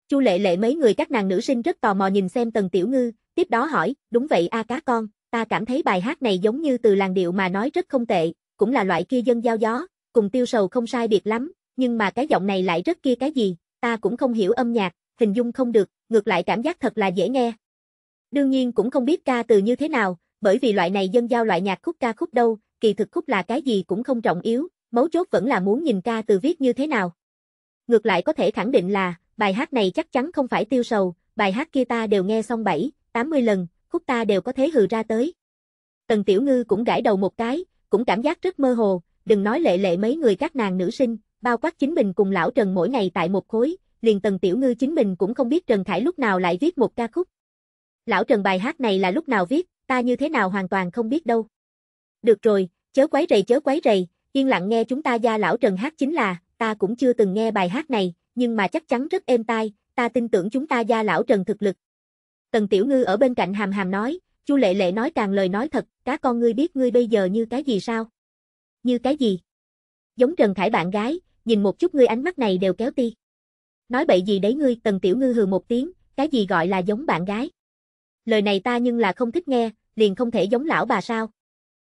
Chu lệ lệ mấy người các nàng nữ sinh rất tò mò nhìn xem tần tiểu ngư, tiếp đó hỏi, đúng vậy A cá con, ta cảm thấy bài hát này giống như từ làng điệu mà nói rất không tệ, cũng là loại kia dân giao gió, cùng tiêu sầu không sai biệt lắm, nhưng mà cái giọng này lại rất kia cái gì, ta cũng không hiểu âm nhạc, hình dung không được, ngược lại cảm giác thật là dễ nghe. Đương nhiên cũng không biết ca từ như thế nào, bởi vì loại này dân giao loại nhạc khúc ca khúc đâu, kỳ thực khúc là cái gì cũng không trọng yếu, mấu chốt vẫn là muốn nhìn ca từ viết như thế nào. Ngược lại có thể khẳng định là, bài hát này chắc chắn không phải tiêu sầu, bài hát kia ta đều nghe xong 7, 80 lần, khúc ta đều có thế hừ ra tới. Tần Tiểu Ngư cũng gãi đầu một cái, cũng cảm giác rất mơ hồ, đừng nói lệ lệ mấy người các nàng nữ sinh, bao quát chính mình cùng lão Trần mỗi ngày tại một khối, liền Tần Tiểu Ngư chính mình cũng không biết Trần Khải lúc nào lại viết một ca khúc. Lão Trần bài hát này là lúc nào viết, ta như thế nào hoàn toàn không biết đâu. Được rồi, chớ quấy rầy chớ quấy rầy, yên lặng nghe chúng ta gia lão Trần hát chính là, ta cũng chưa từng nghe bài hát này, nhưng mà chắc chắn rất êm tai, ta tin tưởng chúng ta gia lão Trần thực lực. Tần Tiểu Ngư ở bên cạnh hàm hàm nói, Chu Lệ Lệ nói càng lời nói thật, cá con ngươi biết ngươi bây giờ như cái gì sao? Như cái gì? Giống Trần Khải bạn gái, nhìn một chút ngươi ánh mắt này đều kéo ti. Nói bậy gì đấy ngươi, Tần Tiểu Ngư hừ một tiếng, cái gì gọi là giống bạn gái? Lời này ta nhưng là không thích nghe, liền không thể giống lão bà sao?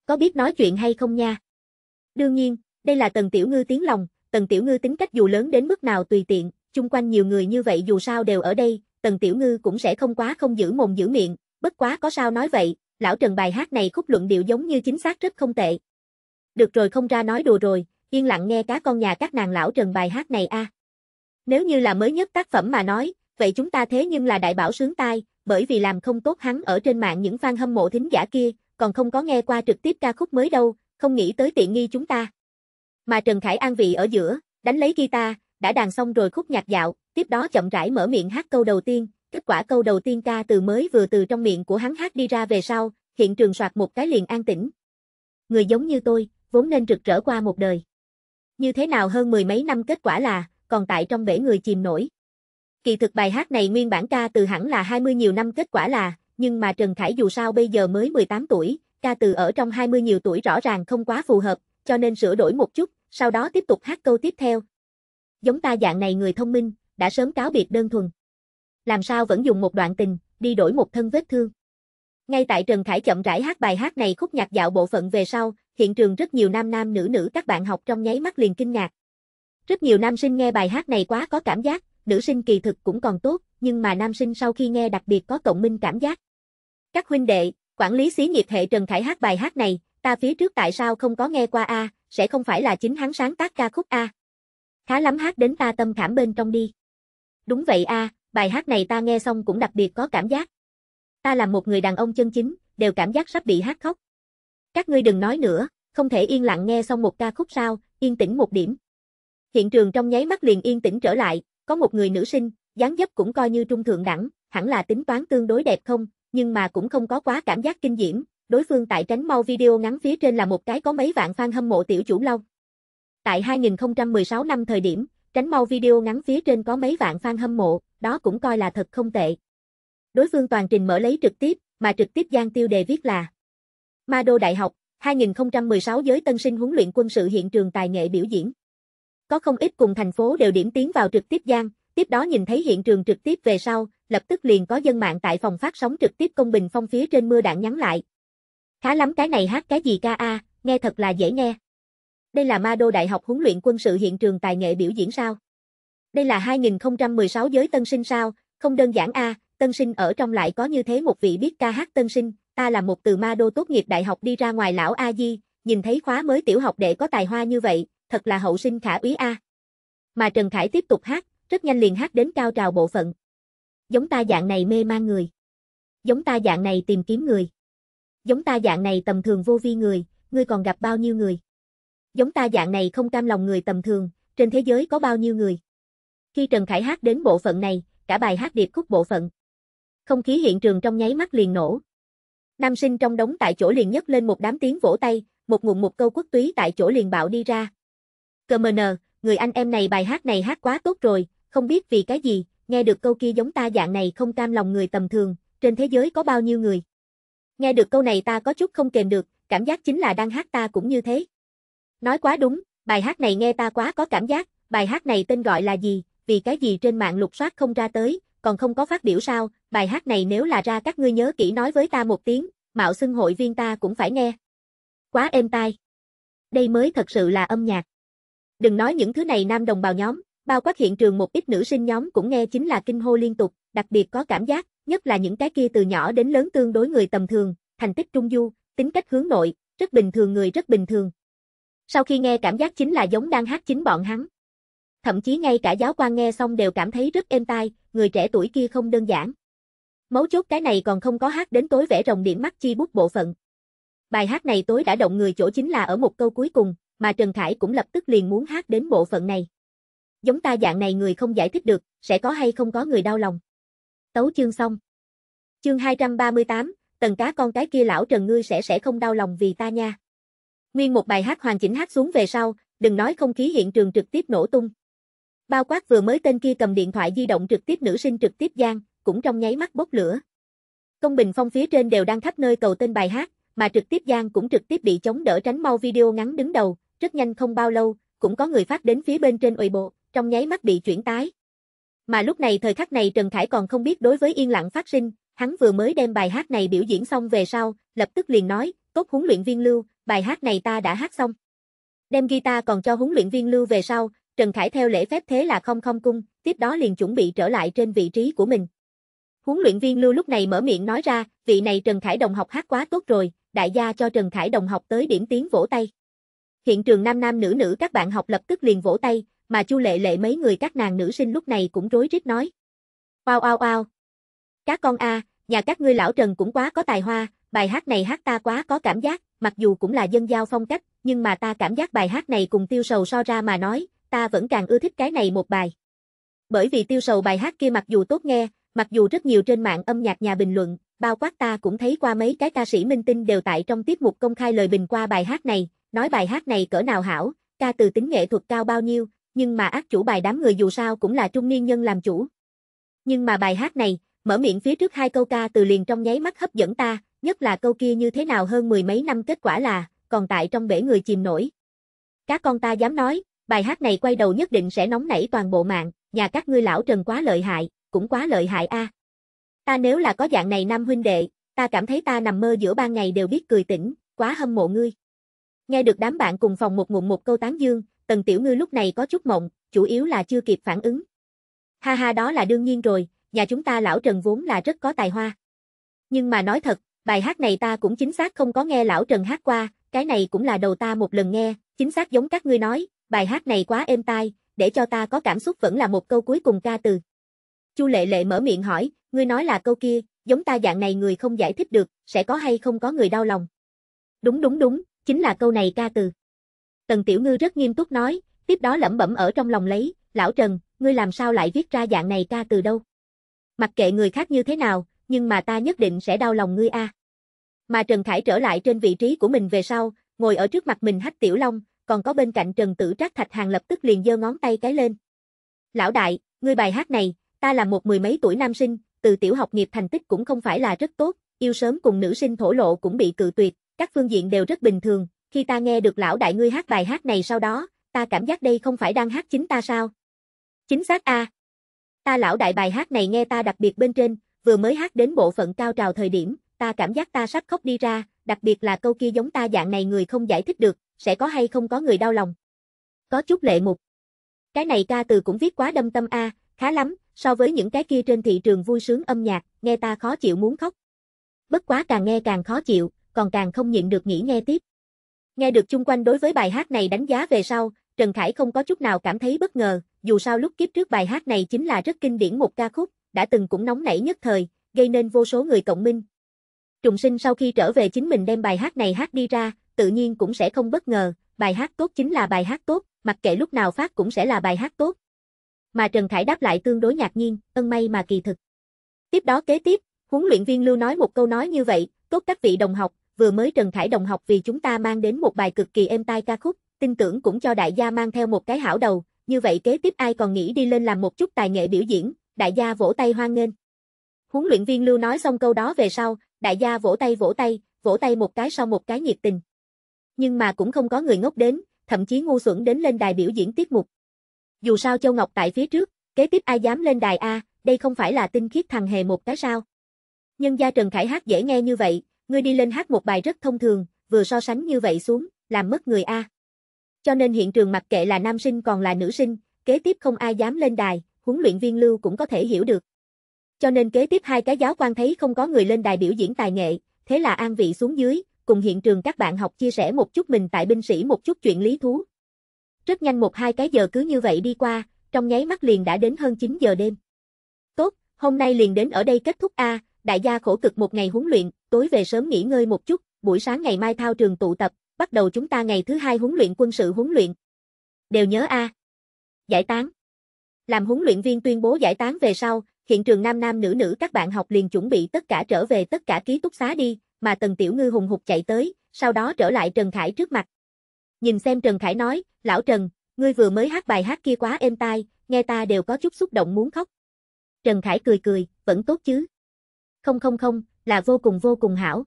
Có biết nói chuyện hay không nha? Đương nhiên, đây là Tần Tiểu Ngư tiếng lòng, Tần Tiểu Ngư tính cách dù lớn đến mức nào tùy tiện, chung quanh nhiều người như vậy dù sao đều ở đây, Tần Tiểu Ngư cũng sẽ không quá không giữ mồm giữ miệng, bất quá có sao nói vậy, lão Trần bài hát này khúc luận điệu giống như chính xác rất không tệ. Được rồi không ra nói đùa rồi, yên lặng nghe cá con nhà các nàng lão Trần bài hát này a. À. Nếu như là mới nhất tác phẩm mà nói, vậy chúng ta thế nhưng là đại bảo sướng tai, bởi vì làm không tốt hắn ở trên mạng những fan hâm mộ thính giả kia, còn không có nghe qua trực tiếp ca khúc mới đâu, không nghĩ tới tiện nghi chúng ta. Mà Trần Khải An vị ở giữa, đánh lấy guitar, đã đàn xong rồi khúc nhạc dạo, tiếp đó chậm rãi mở miệng hát câu đầu tiên, kết quả câu đầu tiên ca từ mới vừa từ trong miệng của hắn hát đi ra về sau, hiện trường soạt một cái liền an tĩnh. Người giống như tôi, vốn nên rực rỡ qua một đời. Như thế nào hơn mười mấy năm kết quả là, còn tại trong bể người chìm nổi. Kỳ thực bài hát này nguyên bản ca từ hẳn là 20 nhiều năm kết quả là, nhưng mà Trần Khải dù sao bây giờ mới 18 tuổi, ca từ ở trong 20 nhiều tuổi rõ ràng không quá phù hợp, cho nên sửa đổi một chút, sau đó tiếp tục hát câu tiếp theo. Giống ta dạng này người thông minh, đã sớm cáo biệt đơn thuần. Làm sao vẫn dùng một đoạn tình, đi đổi một thân vết thương. Ngay tại Trần Khải chậm rãi hát bài hát này khúc nhạc dạo bộ phận về sau, hiện trường rất nhiều nam nam nữ nữ các bạn học trong nháy mắt liền kinh ngạc. Rất nhiều nam sinh nghe bài hát này quá có cảm giác, nữ sinh kỳ thực cũng còn tốt, nhưng mà nam sinh sau khi nghe đặc biệt có cộng minh cảm giác. Các huynh đệ, quản lý xí nghiệp hệ Trần Khải hát bài hát này, ta phía trước tại sao không có nghe qua a, sẽ không phải là chính hắn sáng tác ca khúc a. Khá lắm hát đến ta tâm khảm bên trong đi. Đúng vậy a, bài hát này ta nghe xong cũng đặc biệt có cảm giác. Ta là một người đàn ông chân chính, đều cảm giác sắp bị hát khóc. Các ngươi đừng nói nữa, không thể yên lặng nghe xong một ca khúc sao, yên tĩnh một điểm. Hiện trường trong nháy mắt liền yên tĩnh trở lại, có một người nữ sinh, dáng dấp cũng coi như trung thượng đẳng, hẳn là tính toán tương đối đẹp không, nhưng mà cũng không có quá cảm giác kinh diễm, đối phương tại tránh mau video ngắn phía trên là một cái có mấy vạn fan hâm mộ tiểu chủ lâu. Tại 2016 năm thời điểm, tránh mau video ngắn phía trên có mấy vạn fan hâm mộ, đó cũng coi là thật không tệ. Đối phương toàn trình mở lấy trực tiếp, mà trực tiếp gian tiêu đề viết là Ma Đô Đại học, 2016 giới tân sinh huấn luyện quân sự hiện trường tài nghệ biểu diễn có không ít cùng thành phố đều điểm tiến vào trực tiếp gian, tiếp đó nhìn thấy hiện trường trực tiếp về sau, lập tức liền có dân mạng tại phòng phát sóng trực tiếp công bình phong phía trên mưa đạn nhắn lại. Khá lắm cái này hát cái gì ca a, nghe thật là dễ nghe. Đây là Ma Đô Đại học huấn luyện quân sự hiện trường tài nghệ biểu diễn sao? Đây là 2016 giới tân sinh sao, không đơn giản a, tân sinh ở trong lại có như thế một vị biết ca hát tân sinh, ta là một từ Ma Đô tốt nghiệp đại học đi ra ngoài lão A Di, nhìn thấy khóa mới tiểu học để có tài hoa như vậy, thật là hậu sinh khả úy a. Mà Trần Khải tiếp tục hát, rất nhanh liền hát đến cao trào bộ phận. Giống ta dạng này mê man người. Giống ta dạng này tìm kiếm người. Giống ta dạng này tầm thường vô vi người, ngươi còn gặp bao nhiêu người. Giống ta dạng này không cam lòng người tầm thường, trên thế giới có bao nhiêu người. Khi Trần Khải hát đến bộ phận này, cả bài hát điệp khúc bộ phận. Không khí hiện trường trong nháy mắt liền nổ. Nam sinh trong đống tại chỗ liền nhấc lên một đám tiếng vỗ tay, một ngụm một câu quốc túy tại chỗ liền bạo đi ra, Cơ mờ người anh em này bài hát này hát quá tốt rồi, không biết vì cái gì, nghe được câu kia giống ta dạng này không cam lòng người tầm thường, trên thế giới có bao nhiêu người. Nghe được câu này ta có chút không kềm được, cảm giác chính là đang hát ta cũng như thế. Nói quá đúng, bài hát này nghe ta quá có cảm giác, bài hát này tên gọi là gì, vì cái gì trên mạng lục soát không ra tới, còn không có phát biểu sao, bài hát này nếu là ra các ngươi nhớ kỹ nói với ta một tiếng, mạo xưng hội viên ta cũng phải nghe. Quá êm tai. Đây mới thật sự là âm nhạc. Đừng nói những thứ này nam đồng bào nhóm, bao quát hiện trường một ít nữ sinh nhóm cũng nghe chính là kinh hô liên tục, đặc biệt có cảm giác, nhất là những cái kia từ nhỏ đến lớn tương đối người tầm thường, thành tích trung du, tính cách hướng nội, rất bình thường người rất bình thường. Sau khi nghe cảm giác chính là giống đang hát chính bọn hắn. Thậm chí ngay cả giáo quan nghe xong đều cảm thấy rất êm tai, người trẻ tuổi kia không đơn giản. Mấu chốt cái này còn không có hát đến tối vẽ rồng điểm mắt chi bút bộ phận. Bài hát này tối đã động người chỗ chính là ở một câu cuối cùng, mà Trần Khải cũng lập tức liền muốn hát đến bộ phận này. Giống ta dạng này người không giải thích được, sẽ có hay không có người đau lòng. Tấu chương xong. Chương 238, tầng cá con cái kia lão Trần ngươi sẽ sẽ không đau lòng vì ta nha. Nguyên một bài hát hoàn chỉnh hát xuống về sau, đừng nói không khí hiện trường trực tiếp nổ tung. Bao quát vừa mới tên kia cầm điện thoại di động trực tiếp nữ sinh trực tiếp gian, cũng trong nháy mắt bốc lửa. Công bình phong phía trên đều đang khắp nơi cầu tên bài hát, mà trực tiếp gian cũng trực tiếp bị chống đỡ tránh mau video ngắn đứng đầu, rất nhanh không bao lâu, cũng có người phát đến phía bên trên ủy bộ, trong nháy mắt bị chuyển tái. Mà lúc này thời khắc này Trần Khải còn không biết đối với yên lặng phát sinh, hắn vừa mới đem bài hát này biểu diễn xong về sau, lập tức liền nói, tốt huấn luyện viên lưu, bài hát này ta đã hát xong. Đem guitar còn cho huấn luyện viên lưu về sau, Trần Khải theo lễ phép thế là không không cung, tiếp đó liền chuẩn bị trở lại trên vị trí của mình. Huấn luyện viên lưu lúc này mở miệng nói ra, vị này Trần Khải đồng học hát quá tốt rồi, đại gia cho Trần Khải đồng học tới điểm tiếng vỗ tay. Hiện trường nam nam nữ nữ các bạn học lập tức liền vỗ tay, mà Chu Lệ Lệ mấy người các nàng nữ sinh lúc này cũng rối rít nói. Oao oao oao. Các con a, nhà các ngươi lão Trần cũng quá có tài hoa, bài hát này hát ta quá có cảm giác, mặc dù cũng là dân giao phong cách, nhưng mà ta cảm giác bài hát này cùng tiêu sầu so ra mà nói, ta vẫn càng ưa thích cái này một bài. Bởi vì tiêu sầu bài hát kia mặc dù tốt nghe, mặc dù rất nhiều trên mạng âm nhạc nhà bình luận, bao quát ta cũng thấy qua mấy cái ca sĩ minh tinh đều tại trong tiết mục công khai lời bình qua bài hát này, Nói bài hát này cỡ nào hảo, ca từ tính nghệ thuật cao bao nhiêu, nhưng mà ác chủ bài đám người dù sao cũng là trung niên nhân làm chủ. Nhưng mà bài hát này, mở miệng phía trước hai câu ca từ liền trong nháy mắt hấp dẫn ta, nhất là câu kia như thế nào hơn mười mấy năm kết quả là, còn tại trong bể người chìm nổi. Các con ta dám nói, bài hát này quay đầu nhất định sẽ nóng nảy toàn bộ mạng, nhà các ngươi lão Trần quá lợi hại, cũng quá lợi hại a. Ta nếu là có dạng này năm huynh đệ, ta cảm thấy ta nằm mơ giữa ban ngày đều biết cười tỉnh, quá hâm mộ ngươi. Nghe được đám bạn cùng phòng một ngụm một câu tán dương, Tần Tiểu Ngư lúc này có chút mộng, chủ yếu là chưa kịp phản ứng. Ha ha đó là đương nhiên rồi, nhà chúng ta lão Trần vốn là rất có tài hoa. Nhưng mà nói thật, bài hát này ta cũng chính xác không có nghe lão Trần hát qua, cái này cũng là đầu ta một lần nghe, chính xác giống các ngươi nói, bài hát này quá êm tai, để cho ta có cảm xúc vẫn là một câu cuối cùng ca từ. Chu Lệ Lệ mở miệng hỏi, ngươi nói là câu kia, giống ta dạng này người không giải thích được, sẽ có hay không có người đau lòng. Đúng đúng đúng, chính là câu này ca từ. Tần Tiểu Ngư rất nghiêm túc nói, tiếp đó lẩm bẩm ở trong lòng lấy, lão Trần, ngươi làm sao lại viết ra dạng này ca từ đâu? Mặc kệ người khác như thế nào, nhưng mà ta nhất định sẽ đau lòng ngươi a. À. Mà Trần Khải trở lại trên vị trí của mình về sau, ngồi ở trước mặt mình hách Tiểu Long, còn có bên cạnh Trần Tử Trác Thạch Hàng lập tức liền giơ ngón tay cái lên. Lão đại, ngươi bài hát này, ta là một mười mấy tuổi nam sinh, từ tiểu học nghiệp thành tích cũng không phải là rất tốt, yêu sớm cùng nữ sinh thổ lộ cũng bị cự tuyệt, các phương diện đều rất bình thường, khi ta nghe được lão đại ngươi hát bài hát này sau đó, ta cảm giác đây không phải đang hát chính ta sao? Chính xác a. Ta lão đại bài hát này nghe ta đặc biệt bên trên, vừa mới hát đến bộ phận cao trào thời điểm, ta cảm giác ta sắp khóc đi ra, đặc biệt là câu kia giống ta dạng này người không giải thích được, sẽ có hay không có người đau lòng. Có chút lệ mục. Cái này ca từ cũng viết quá đâm tâm a, khá lắm, so với những cái kia trên thị trường vui sướng âm nhạc, nghe ta khó chịu muốn khóc. Bất quá càng nghe càng khó chịu, còn càng không nhịn được nghĩ nghe tiếp. Nghe được chung quanh đối với bài hát này đánh giá về sau, Trần Khải không có chút nào cảm thấy bất ngờ, dù sao lúc kiếp trước bài hát này chính là rất kinh điển một ca khúc, đã từng cũng nóng nảy nhất thời, gây nên vô số người cộng minh. Trùng sinh sau khi trở về chính mình đem bài hát này hát đi ra, tự nhiên cũng sẽ không bất ngờ, bài hát tốt chính là bài hát tốt, mặc kệ lúc nào phát cũng sẽ là bài hát tốt. Mà Trần Khải đáp lại tương đối ngạc nhiên, ân may mà kỳ thực. Tiếp đó kế tiếp, huấn luyện viên Lưu nói một câu nói như vậy, tốt các vị đồng học, vừa mới Trần Khải đồng học vì chúng ta mang đến một bài cực kỳ êm tai ca khúc, tin tưởng cũng cho đại gia mang theo một cái hảo đầu, như vậy kế tiếp ai còn nghĩ đi lên làm một chút tài nghệ biểu diễn, đại gia vỗ tay hoan nghênh. Huấn luyện viên Lưu nói xong câu đó về sau, đại gia vỗ tay vỗ tay, vỗ tay một cái sau một cái nhiệt tình. Nhưng mà cũng không có người ngốc đến, thậm chí ngu xuẩn đến lên đài biểu diễn tiết mục. Dù sao Châu Ngọc tại phía trước, kế tiếp ai dám lên đài A, đây không phải là tinh khiết thằng hề một cái sao. Nhân gia Trần Khải hát dễ nghe như vậy, ngươi đi lên hát một bài rất thông thường, vừa so sánh như vậy xuống, làm mất người A. Cho nên hiện trường mặc kệ là nam sinh còn là nữ sinh, kế tiếp không ai dám lên đài, huấn luyện viên lưu cũng có thể hiểu được. Cho nên kế tiếp hai cái giáo quan thấy không có người lên đài biểu diễn tài nghệ, thế là an vị xuống dưới, cùng hiện trường các bạn học chia sẻ một chút mình tại binh sĩ một chút chuyện lý thú. Rất nhanh một hai cái giờ cứ như vậy đi qua, trong nháy mắt liền đã đến hơn 9 giờ đêm. Tốt, hôm nay liền đến ở đây kết thúc A, đại gia khổ cực một ngày huấn luyện, tối về sớm nghỉ ngơi một chút, buổi sáng ngày mai thao trường tụ tập, bắt đầu chúng ta ngày thứ hai huấn luyện quân sự huấn luyện. Đều nhớ a. Giải tán. Làm huấn luyện viên tuyên bố giải tán về sau, hiện trường nam nam nữ nữ các bạn học liền chuẩn bị tất cả trở về tất cả ký túc xá đi, mà Tần Tiểu Ngư hùng hục chạy tới, sau đó trở lại Trần Khải trước mặt. Nhìn xem Trần Khải nói, lão Trần, ngươi vừa mới hát bài hát kia quá êm tai, nghe ta đều có chút xúc động muốn khóc. Trần Khải cười cười, vẫn tốt chứ. Không không không, là vô cùng vô cùng hảo.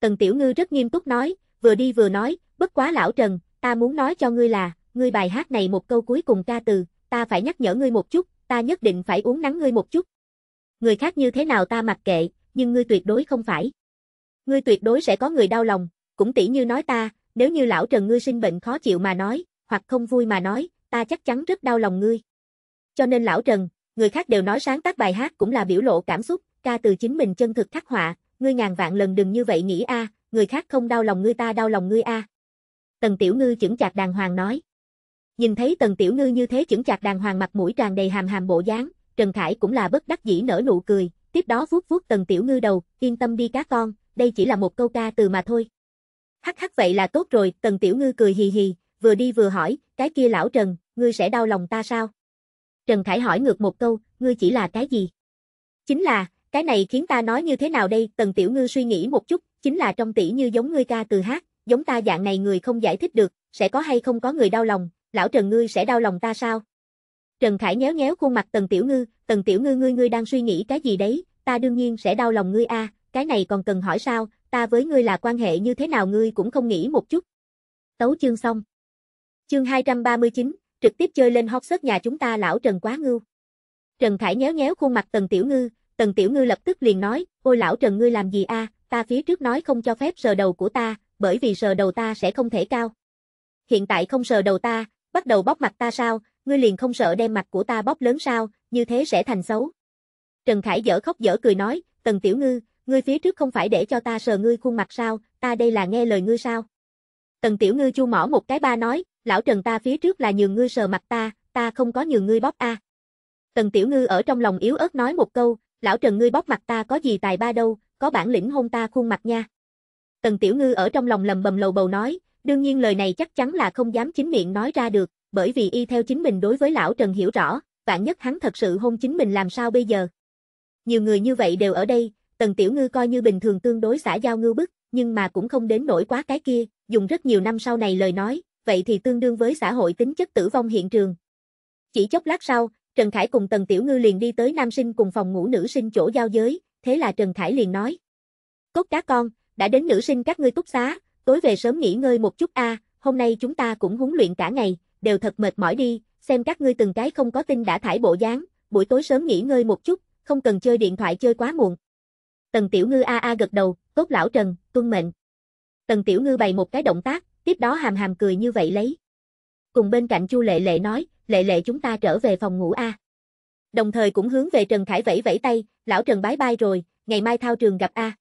Tần Tiểu Ngư rất nghiêm túc nói, vừa đi vừa nói, bất quá lão Trần, ta muốn nói cho ngươi là, ngươi bài hát này một câu cuối cùng ca từ, ta phải nhắc nhở ngươi một chút, ta nhất định phải uống nắng ngươi một chút. Người khác như thế nào ta mặc kệ, nhưng ngươi tuyệt đối không phải. Ngươi tuyệt đối sẽ có người đau lòng, cũng tỉ như nói ta, nếu như lão Trần ngươi sinh bệnh khó chịu mà nói, hoặc không vui mà nói, ta chắc chắn rất đau lòng ngươi. Cho nên lão Trần, người khác đều nói sáng tác bài hát cũng là biểu lộ cảm xúc, ca từ chính mình chân thực khắc họa, ngươi ngàn vạn lần đừng như vậy nghĩ a, người khác không đau lòng ngươi ta đau lòng ngươi a. Tần Tiểu Ngư chững chạc đàng hoàng nói. Nhìn thấy Tần Tiểu Ngư như thế chững chạc đàng hoàng mặt mũi tràn đầy hàm hàm bộ dáng, Trần Khải cũng là bất đắc dĩ nở nụ cười, tiếp đó vuốt vuốt Tần Tiểu Ngư đầu, yên tâm đi cá con, đây chỉ là một câu ca từ mà thôi. Hắc hắc vậy là tốt rồi, Tần Tiểu Ngư cười hì hì, vừa đi vừa hỏi, cái kia lão Trần, ngươi sẽ đau lòng ta sao? Trần Khải hỏi ngược một câu, ngươi chỉ là cái gì? Chính là, cái này khiến ta nói như thế nào đây? Tần Tiểu Ngư suy nghĩ một chút, chính là trong tỷ như giống ngươi ca từ hát, giống ta dạng này người không giải thích được, sẽ có hay không có người đau lòng, lão Trần ngươi sẽ đau lòng ta sao? Trần Khải nhéo nhéo khuôn mặt Tần Tiểu Ngư, Tần Tiểu Ngư ngươi ngươi đang suy nghĩ cái gì đấy, ta đương nhiên sẽ đau lòng ngươi a, à, cái này còn cần hỏi sao, ta với ngươi là quan hệ như thế nào ngươi cũng không nghĩ một chút. Tấu chương xong. Chương 239, trực tiếp chơi lên hot search nhà chúng ta lão Trần quá ngưu. Trần Khải nhéo nhéo khuôn mặt Tần Tiểu Ngư, Tần Tiểu Ngư lập tức liền nói, ôi lão Trần ngươi làm gì a? ta phía trước nói không cho phép sờ đầu của ta, bởi vì sờ đầu ta sẽ không thể cao. Hiện tại không sờ đầu ta, bắt đầu bóc mặt ta sao, ngươi liền không sợ đem mặt của ta bóc lớn sao, như thế sẽ thành xấu. Trần Khải dở khóc dở cười nói, Tần Tiểu Ngư, ngươi phía trước không phải để cho ta sờ ngươi khuôn mặt sao, ta đây là nghe lời ngươi sao. Tần Tiểu Ngư chu mỏ một cái ba nói, lão Trần ta phía trước là nhường ngươi sờ mặt ta, ta không có nhường ngươi bóp a. Tần Tiểu Ngư ở trong lòng yếu ớt nói một câu, lão Trần ngươi bóp mặt ta có gì tài ba đâu, có bản lĩnh hôn ta khuôn mặt nha. Tần Tiểu Ngư ở trong lòng lầm bầm lầu bầu nói, đương nhiên lời này chắc chắn là không dám chính miệng nói ra được, bởi vì y theo chính mình đối với lão Trần hiểu rõ, vạn nhất hắn thật sự hôn chính mình làm sao bây giờ. Nhiều người như vậy đều ở đây, Tần Tiểu Ngư coi như bình thường tương đối xã giao ngư bức, nhưng mà cũng không đến nổi quá cái kia, dùng rất nhiều năm sau này lời nói, vậy thì tương đương với xã hội tính chất tử vong hiện trường. Chỉ chốc lát sau, Trần Khải cùng Tần Tiểu Ngư liền đi tới nam sinh cùng phòng ngủ nữ sinh chỗ giao giới, thế là Trần Khải liền nói. Cốt cá con, đã đến nữ sinh các ngươi túc xá, tối về sớm nghỉ ngơi một chút a, à, hôm nay chúng ta cũng huấn luyện cả ngày, đều thật mệt mỏi đi, xem các ngươi từng cái không có tin đã thải bộ dáng, buổi tối sớm nghỉ ngơi một chút, không cần chơi điện thoại chơi quá muộn. Tần Tiểu Ngư a a gật đầu, cốt lão Trần, tuân mệnh. Tần Tiểu Ngư bày một cái động tác, tiếp đó hàm hàm cười như vậy lấy. Cùng bên cạnh Chu Lệ Lệ nói, lệ lệ chúng ta trở về phòng ngủ A. Đồng thời cũng hướng về Trần Khải vẫy vẫy tay, lão Trần bái bai rồi, ngày mai thao trường gặp A.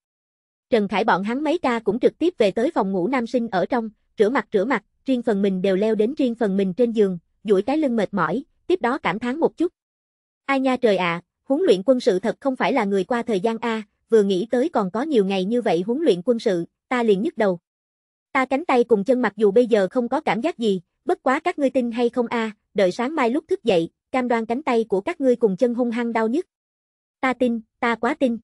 Trần Khải bọn hắn mấy ca cũng trực tiếp về tới phòng ngủ nam sinh ở trong, rửa mặt rửa mặt, riêng phần mình đều leo đến riêng phần mình trên giường, duỗi cái lưng mệt mỏi, tiếp đó cảm thán một chút. Ai nha trời ạ, huấn luyện quân sự thật không phải là người qua thời gian A, vừa nghĩ tới còn có nhiều ngày như vậy huấn luyện quân sự, ta liền nhức đầu. Ta cánh tay cùng chân mặc dù bây giờ không có cảm giác gì, bất quá các ngươi tin hay không A, đợi sáng mai lúc thức dậy, cam đoan cánh tay của các ngươi cùng chân hung hăng đau nhất. Ta tin, ta quá tin.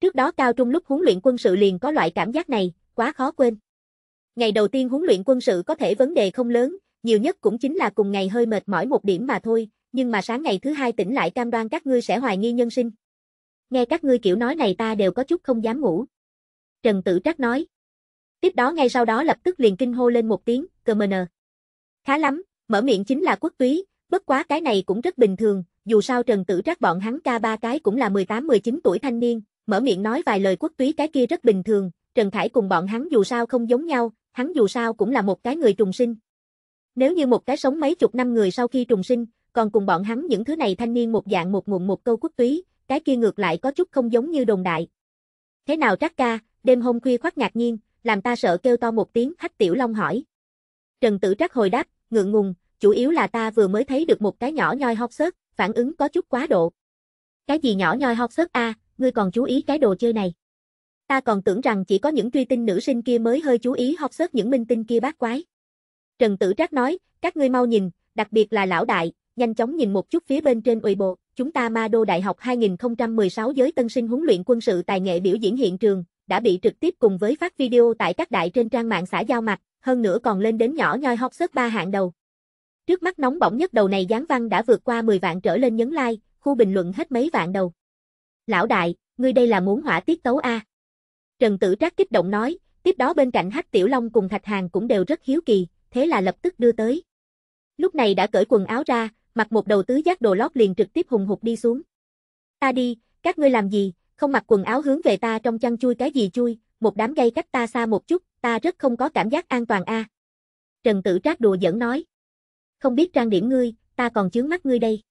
Trước đó cao trung lúc huấn luyện quân sự liền có loại cảm giác này, quá khó quên. Ngày đầu tiên huấn luyện quân sự có thể vấn đề không lớn, nhiều nhất cũng chính là cùng ngày hơi mệt mỏi một điểm mà thôi, nhưng mà sáng ngày thứ hai tỉnh lại cam đoan các ngươi sẽ hoài nghi nhân sinh. Nghe các ngươi kiểu nói này ta đều có chút không dám ngủ. Trần Tử Trác nói. Tiếp đó ngay sau đó lập tức liền kinh hô lên một tiếng, cơ nờ. Khá lắm, Mở miệng chính là quốc túy, bất quá cái này cũng rất bình thường, dù sao Trần Tử Trác bọn hắn ca ba cái cũng là 18-19 tuổi thanh niên, mở miệng nói vài lời quốc túy cái kia rất bình thường, Trần Khải cùng bọn hắn dù sao không giống nhau, hắn dù sao cũng là một cái người trùng sinh. Nếu như một cái sống mấy chục năm người sau khi trùng sinh, còn cùng bọn hắn những thứ này thanh niên một dạng một nguồn một câu quốc túy, cái kia ngược lại có chút không giống như đồng đại. Thế nào Trác ca, đêm hôm khuya khoác ngạc nhiên, làm ta sợ kêu to một tiếng hách tiểu long hỏi. Trần Tử Trác hồi đáp, ngượng ngùng, chủ yếu là ta vừa mới thấy được một cái nhỏ nhoi Hogwarts, phản ứng có chút quá độ. Cái gì nhỏ nhoi Hogwarts a, ngươi còn chú ý cái đồ chơi này. Ta còn tưởng rằng chỉ có những truy tinh nữ sinh kia mới hơi chú ý Hogwarts những minh tinh kia bát quái. Trần Tử Trác nói, các ngươi mau nhìn, đặc biệt là lão đại, nhanh chóng nhìn một chút phía bên trên ủy bộ, chúng ta Ma Đô Đại học 2016 giới tân sinh huấn luyện quân sự tài nghệ biểu diễn hiện trường, đã bị trực tiếp cùng với phát video tại các đại trên trang mạng xã giao mặt, hơn nữa còn lên đến nhỏ nhoi hóc sức ba hạng đầu. Trước mắt nóng bỏng nhất đầu này gián văn đã vượt qua 10 vạn trở lên nhấn like, khu bình luận hết mấy vạn đầu. Lão đại, ngươi đây là muốn hỏa tiết tấu a? Trần Tử Trác kích động nói, tiếp đó bên cạnh Hách Tiểu Long cùng Thạch hàng cũng đều rất hiếu kỳ, thế là lập tức đưa tới. Lúc này đã cởi quần áo ra, mặc một đầu tứ giác đồ lót liền trực tiếp hùng hục đi xuống. Ta đi, các ngươi làm gì, không mặc quần áo hướng về ta trong chăn chui cái gì chui, một đám gây cách ta xa một chút, ta rất không có cảm giác an toàn a. Trần Tử Trác đùa giỡn nói. Không biết trang điểm ngươi, ta còn chướng mắt ngươi đây.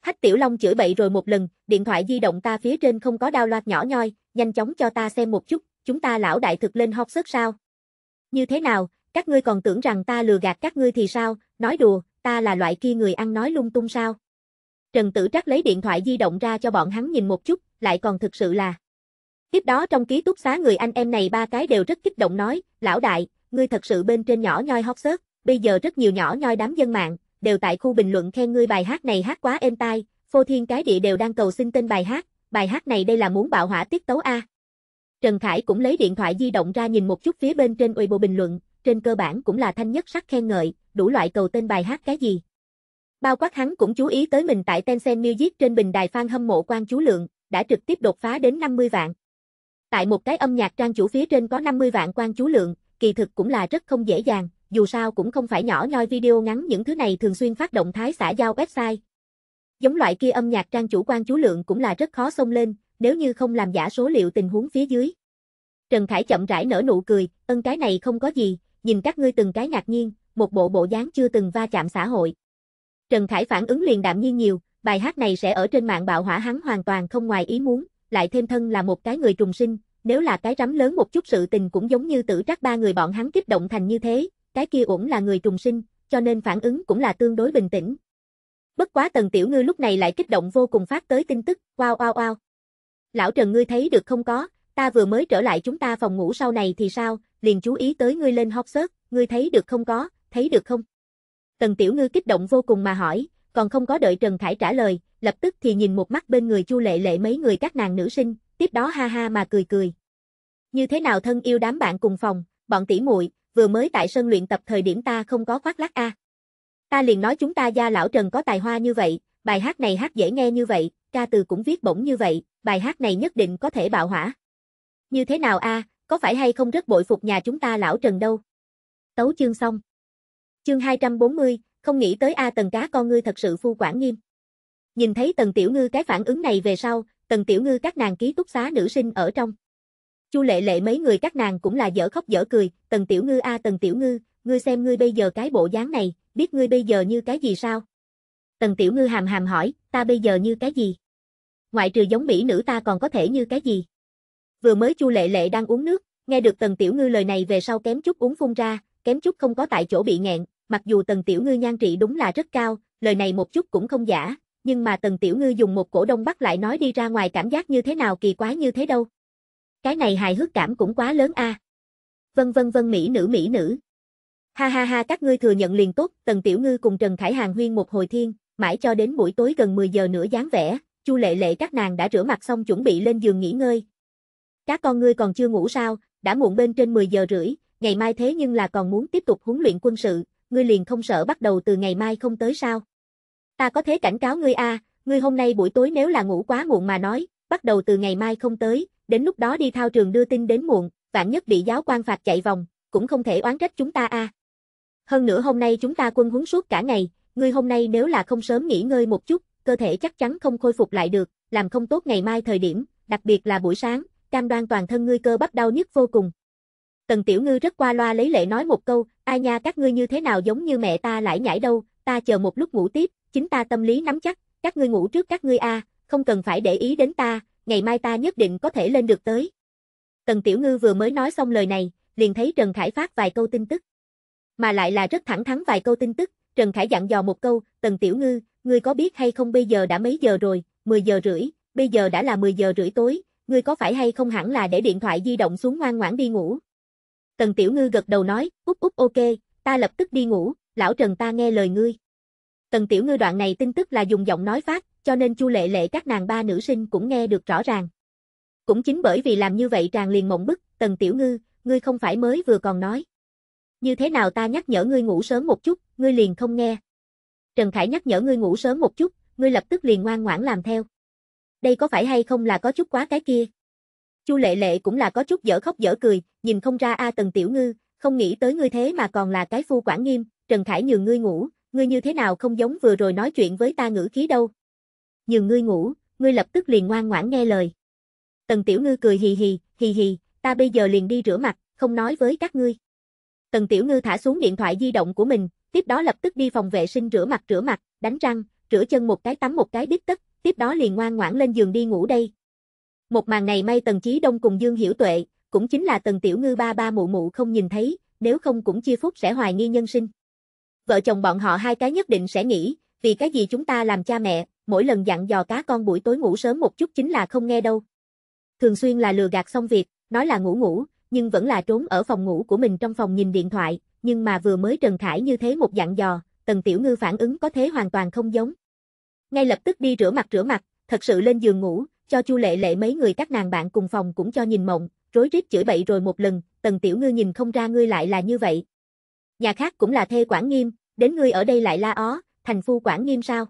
Hách Tiểu Long chửi bậy rồi một lần, điện thoại di động ta phía trên không có đao loạt nhỏ nhoi, nhanh chóng cho ta xem một chút, chúng ta lão đại thực lên học sức sao? Như thế nào, các ngươi còn tưởng rằng ta lừa gạt các ngươi thì sao, nói đùa, ta là loại kia người ăn nói lung tung sao? Trần Tử Trác lấy điện thoại di động ra cho bọn hắn nhìn một chút, lại còn thực sự là Tiếp đó trong ký túc xá người anh em này ba cái đều rất kích động nói, lão đại, ngươi thật sự bên trên nhỏ nhoi hót search, bây giờ rất nhiều nhỏ nhoi đám dân mạng, đều tại khu bình luận khen ngươi bài hát này hát quá êm tai, phô thiên cái địa đều đang cầu xin tên bài hát, bài hát này đây là muốn bạo hỏa tiết tấu A. Trần Khải cũng lấy điện thoại di động ra nhìn một chút phía bên trên Weibo bình luận, trên cơ bản cũng là thanh nhất sắc khen ngợi, đủ loại cầu tên bài hát cái gì. Bao quát hắn cũng chú ý tới mình tại Tencent Music trên bình đài fan hâm mộ quan chú lượng, đã trực tiếp đột phá đến 50 vạn. Tại một cái âm nhạc trang chủ phía trên có 50 vạn quan chú lượng, kỳ thực cũng là rất không dễ dàng, dù sao cũng không phải nhỏ nhoi video ngắn những thứ này thường xuyên phát động thái xã giao website. Giống loại kia âm nhạc trang chủ quan chú lượng cũng là rất khó xông lên, nếu như không làm giả số liệu tình huống phía dưới. Trần Khải chậm rãi nở nụ cười, ân cái này không có gì, nhìn các ngươi từng cái ngạc nhiên, một bộ bộ dáng chưa từng va chạm xã hội. Trần Khải phản ứng liền đạm nhiên nhiều, bài hát này sẽ ở trên mạng bạo hỏa hắn hoàn toàn không ngoài ý muốn, lại thêm thân là một cái người trùng sinh, nếu là cái rắm lớn một chút sự tình cũng giống như tử trắc ba người bọn hắn kích động thành như thế, cái kia ổn là người trùng sinh, cho nên phản ứng cũng là tương đối bình tĩnh. Bất quá Tần Tiểu Ngư lúc này lại kích động vô cùng phát tới tin tức, wow wow wow. Lão Trần ngươi thấy được không có, ta vừa mới trở lại chúng ta phòng ngủ sau này thì sao, liền chú ý tới ngươi lên hot search, ngươi thấy được không có, thấy được không? Tần Tiểu Ngư kích động vô cùng mà hỏi, còn không có đợi Trần Khải trả lời, lập tức thì nhìn một mắt bên người Chu Lệ Lệ mấy người các nàng nữ sinh, tiếp đó ha ha mà cười cười. Như thế nào thân yêu đám bạn cùng phòng, bọn tỷ muội, vừa mới tại sân luyện tập thời điểm ta không có khoác lắc a. Ta liền nói chúng ta gia lão Trần có tài hoa như vậy, bài hát này hát dễ nghe như vậy, ca từ cũng viết bổng như vậy, bài hát này nhất định có thể bạo hỏa. Như thế nào a, có phải hay không rất bội phục nhà chúng ta lão Trần đâu. Tấu chương xong. Chương 240, không nghĩ tới a à, tần cá con ngươi thật sự phu quản nghiêm. Nhìn thấy tần tiểu ngư cái phản ứng này về sau, Tần Tiểu Ngư các nàng ký túc xá nữ sinh ở trong. Chu Lệ Lệ mấy người các nàng cũng là dở khóc dở cười, Tần Tiểu Ngư a Tần Tiểu Ngư, ngươi xem ngươi bây giờ cái bộ dáng này, biết ngươi bây giờ như cái gì sao? Tần Tiểu Ngư hàm hàm hỏi, ta bây giờ như cái gì? Ngoại trừ giống mỹ nữ ta còn có thể như cái gì? Vừa mới Chu Lệ Lệ đang uống nước, nghe được Tần Tiểu Ngư lời này về sau kém chút uống phun ra, kém chút không có tại chỗ bị nghẹn, mặc dù Tần Tiểu Ngư nhan trị đúng là rất cao, lời này một chút cũng không giả, nhưng mà Tần Tiểu Ngư dùng một cổ đông bắt lại nói đi ra ngoài cảm giác như thế nào kỳ quái như thế đâu. Cái này hài hước cảm cũng quá lớn a. À. Vân vân vân mỹ nữ mỹ nữ. Ha ha ha các ngươi thừa nhận liền tốt, Tần Tiểu Ngư cùng Trần Khải Hàng huyên một hồi thiên, mãi cho đến buổi tối gần 10 giờ nữa dáng vẻ, Chu Lệ Lệ các nàng đã rửa mặt xong chuẩn bị lên giường nghỉ ngơi. Các con ngươi còn chưa ngủ sao, đã muộn bên trên 10 giờ rưỡi, ngày mai thế nhưng là còn muốn tiếp tục huấn luyện quân sự, ngươi liền không sợ bắt đầu từ ngày mai không tới sao? Ta có thể cảnh cáo ngươi a, à, ngươi hôm nay buổi tối nếu là ngủ quá muộn mà nói, bắt đầu từ ngày mai không tới, đến lúc đó đi thao trường đưa tin đến muộn, vạn nhất bị giáo quan phạt chạy vòng, cũng không thể oán trách chúng ta a. À. Hơn nữa hôm nay chúng ta quân huấn suốt cả ngày, ngươi hôm nay nếu là không sớm nghỉ ngơi một chút, cơ thể chắc chắn không khôi phục lại được, làm không tốt ngày mai thời điểm, đặc biệt là buổi sáng, cam đoan toàn thân ngươi cơ bắp đau nhức vô cùng. Tần Tiểu Ngư rất qua loa lấy lệ nói một câu, ai nha các ngươi như thế nào giống như mẹ ta lại nhảy đâu, ta chờ một lúc ngủ tiếp, chính ta tâm lý nắm chắc, các ngươi ngủ trước các ngươi a, không cần phải để ý đến ta, ngày mai ta nhất định có thể lên được tới. Tần Tiểu Ngư vừa mới nói xong lời này, liền thấy Trần Khải phát vài câu tin tức. Mà lại là rất thẳng thắn vài câu tin tức, Trần Khải dặn dò một câu, Tần Tiểu Ngư, ngươi có biết hay không bây giờ đã mấy giờ rồi, 10 giờ rưỡi, bây giờ đã là 10 giờ rưỡi tối, ngươi có phải hay không hẳn là để điện thoại di động xuống ngoan ngoãn đi ngủ. Tần Tiểu Ngư gật đầu nói, úp úp ok, ta lập tức đi ngủ, lão Trần ta nghe lời ngươi. Tần Tiểu Ngư đoạn này tin tức là dùng giọng nói phát, cho nên Chu Lệ Lệ các nàng ba nữ sinh cũng nghe được rõ ràng. Cũng chính bởi vì làm như vậy tràn liền mộng bức, Tần Tiểu Ngư, ngươi không phải mới vừa còn nói. Như thế nào ta nhắc nhở ngươi ngủ sớm một chút, ngươi liền không nghe. Trần Khải nhắc nhở ngươi ngủ sớm một chút, ngươi lập tức liền ngoan ngoãn làm theo. Đây có phải hay không là có chút quá cái kia? Chu Lệ Lệ cũng là có chút dở khóc dở cười, nhìn không ra a Tần Tiểu Ngư, không nghĩ tới ngươi thế mà còn là cái phu quản nghiêm, Trần Khải nhường ngươi ngủ, ngươi như thế nào không giống vừa rồi nói chuyện với ta ngữ khí đâu. Nhường ngươi ngủ, ngươi lập tức liền ngoan ngoãn nghe lời. Tần Tiểu Ngư cười hì hì, hì hì, ta bây giờ liền đi rửa mặt, không nói với các ngươi. Tần Tiểu Ngư thả xuống điện thoại di động của mình, tiếp đó lập tức đi phòng vệ sinh rửa mặt rửa mặt, đánh răng, rửa chân một cái tắm một cái đít tất, tiếp đó liền ngoan ngoãn lên giường đi ngủ đây. Một màn này may Tần Chí Đông cùng Dương Hiểu Tuệ, cũng chính là Tần Tiểu Ngư ba ba mụ mụ không nhìn thấy, nếu không cũng chia phút sẽ hoài nghi nhân sinh vợ chồng bọn họ hai cái nhất định sẽ nghĩ, vì cái gì chúng ta làm cha mẹ, mỗi lần dặn dò cá con buổi tối ngủ sớm một chút chính là không nghe đâu. Thường xuyên là lừa gạt xong việc, nói là ngủ ngủ, nhưng vẫn là trốn ở phòng ngủ của mình trong phòng nhìn điện thoại, nhưng mà vừa mới Trần Khải như thế một dặn dò, Tần Tiểu Ngư phản ứng có thế hoàn toàn không giống. Ngay lập tức đi rửa mặt rửa mặt, thật sự lên giường ngủ, cho Chu Lệ Lệ mấy người các nàng bạn cùng phòng cũng cho nhìn mộng, rối rít chửi bậy rồi một lần, Tần Tiểu Ngư nhìn không ra ngươi lại là như vậy, nhà khác cũng là thê quản Nghiêm, đến ngươi ở đây lại la ó, thành phu quản Nghiêm sao?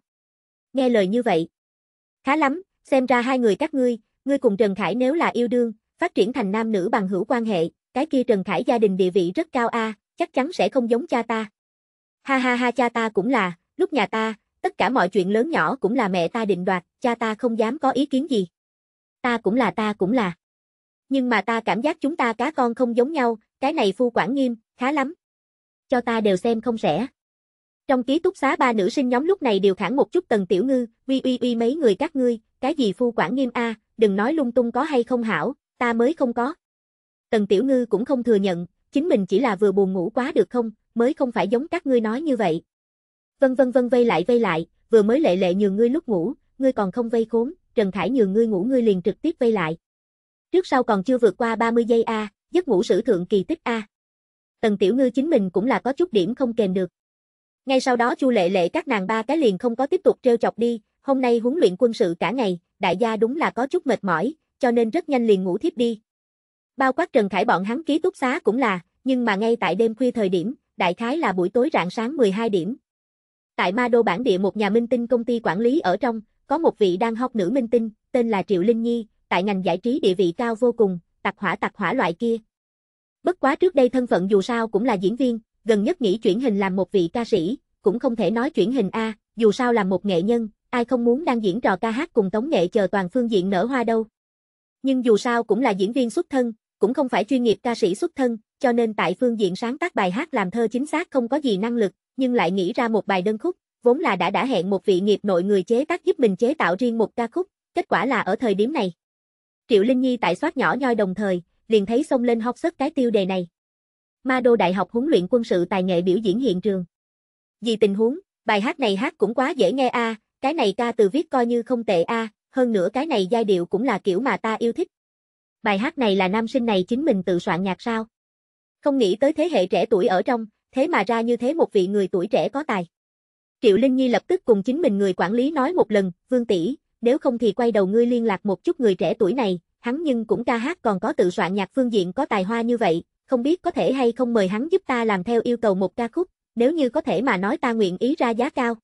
Nghe lời như vậy. Khá lắm, xem ra hai người các ngươi, ngươi cùng Trần Khải nếu là yêu đương, phát triển thành nam nữ bằng hữu quan hệ, cái kia Trần Khải gia đình địa vị rất cao a, chắc chắn sẽ không giống cha ta. Ha ha ha cha ta cũng là, lúc nhà ta, tất cả mọi chuyện lớn nhỏ cũng là mẹ ta định đoạt, cha ta không dám có ý kiến gì. Ta cũng là ta cũng là. Nhưng mà ta cảm giác chúng ta cá con không giống nhau, cái này phu quản nghiêm, khá lắm cho ta đều xem không rẻ. Trong ký túc xá ba nữ sinh nhóm lúc này đều khản một chút tần tiểu ngư, uy uy uy mấy người các ngươi, cái gì phu quản nghiêm a, đừng nói lung tung có hay không hảo, ta mới không có. Tần tiểu ngư cũng không thừa nhận, chính mình chỉ là vừa buồn ngủ quá được không, mới không phải giống các ngươi nói như vậy. Vân vân vân vây lại vây lại, vừa mới lệ lệ nhường ngươi lúc ngủ, ngươi còn không vây khốn, Trần Khải nhường ngươi ngủ ngươi liền trực tiếp vây lại. Trước sau còn chưa vượt qua 30 giây a, giấc ngủ sử thượng kỳ tích a. Tần Tiểu Ngư chính mình cũng là có chút điểm không kèm được. Ngay sau đó Chu Lệ Lệ các nàng ba cái liền không có tiếp tục trêu chọc đi, hôm nay huấn luyện quân sự cả ngày, đại gia đúng là có chút mệt mỏi, cho nên rất nhanh liền ngủ thiếp đi. Bao quát Trần Khải bọn hắn ký túc xá cũng là, nhưng mà ngay tại đêm khuya thời điểm, đại khái là buổi tối rạng sáng 12 điểm. Tại Ma Đô bản địa một nhà minh tinh công ty quản lý ở trong, có một vị đang học nữ minh tinh, tên là Triệu Linh Nhi, tại ngành giải trí địa vị cao vô cùng, tạc hỏa tạc hỏa loại kia. Bất quá trước đây thân phận dù sao cũng là diễn viên, gần nhất nghĩ chuyển hình làm một vị ca sĩ, cũng không thể nói chuyển hình A, dù sao là một nghệ nhân, ai không muốn đang diễn trò ca hát cùng tống nghệ chờ toàn phương diện nở hoa đâu. Nhưng dù sao cũng là diễn viên xuất thân, cũng không phải chuyên nghiệp ca sĩ xuất thân, cho nên tại phương diện sáng tác bài hát làm thơ chính xác không có gì năng lực, nhưng lại nghĩ ra một bài đơn khúc, vốn là đã đã hẹn một vị nghiệp nội người chế tác giúp mình chế tạo riêng một ca khúc, kết quả là ở thời điểm này. Triệu Linh Nhi tại soát nhỏ nhoi đồng thời, liền thấy xông lên hot search cái tiêu đề này. Ma Đô Đại học huấn luyện quân sự tài nghệ biểu diễn hiện trường. Vì tình huống, bài hát này hát cũng quá dễ nghe a, cái này ca từ viết coi như không tệ a, hơn nữa cái này giai điệu cũng là kiểu mà ta yêu thích. Bài hát này là nam sinh này chính mình tự soạn nhạc sao? Không nghĩ tới thế hệ trẻ tuổi ở trong, thế mà ra như thế một vị người tuổi trẻ có tài. Triệu Linh Nhi lập tức cùng chính mình người quản lý nói một lần, Vương tỷ, nếu không thì quay đầu ngươi liên lạc một chút người trẻ tuổi này, hắn nhưng cũng ca hát còn có tự soạn nhạc phương diện có tài hoa như vậy, không biết có thể hay không mời hắn giúp ta làm theo yêu cầu một ca khúc, nếu như có thể mà nói ta nguyện ý ra giá cao.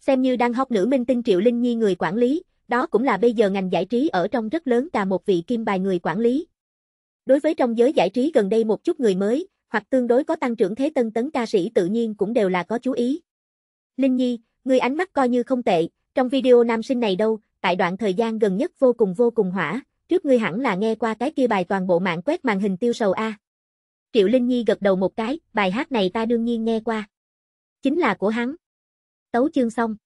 Xem như đang học nữ minh tinh Triệu Linh Nhi người quản lý, đó cũng là bây giờ ngành giải trí ở trong rất lớn cả một vị kim bài người quản lý. Đối với trong giới giải trí gần đây một chút người mới, hoặc tương đối có tăng trưởng thế tân tấn ca sĩ tự nhiên cũng đều là có chú ý. Linh Nhi, người ánh mắt coi như không tệ, trong video nam sinh này đâu, tại đoạn thời gian gần nhất vô cùng vô cùng hỏa, trước ngươi hẳn là nghe qua cái kia bài toàn bộ mạng quét màn hình tiêu sầu A. Triệu Linh Nhi gật đầu một cái, bài hát này ta đương nhiên nghe qua. Chính là của hắn. Tấu chương xong.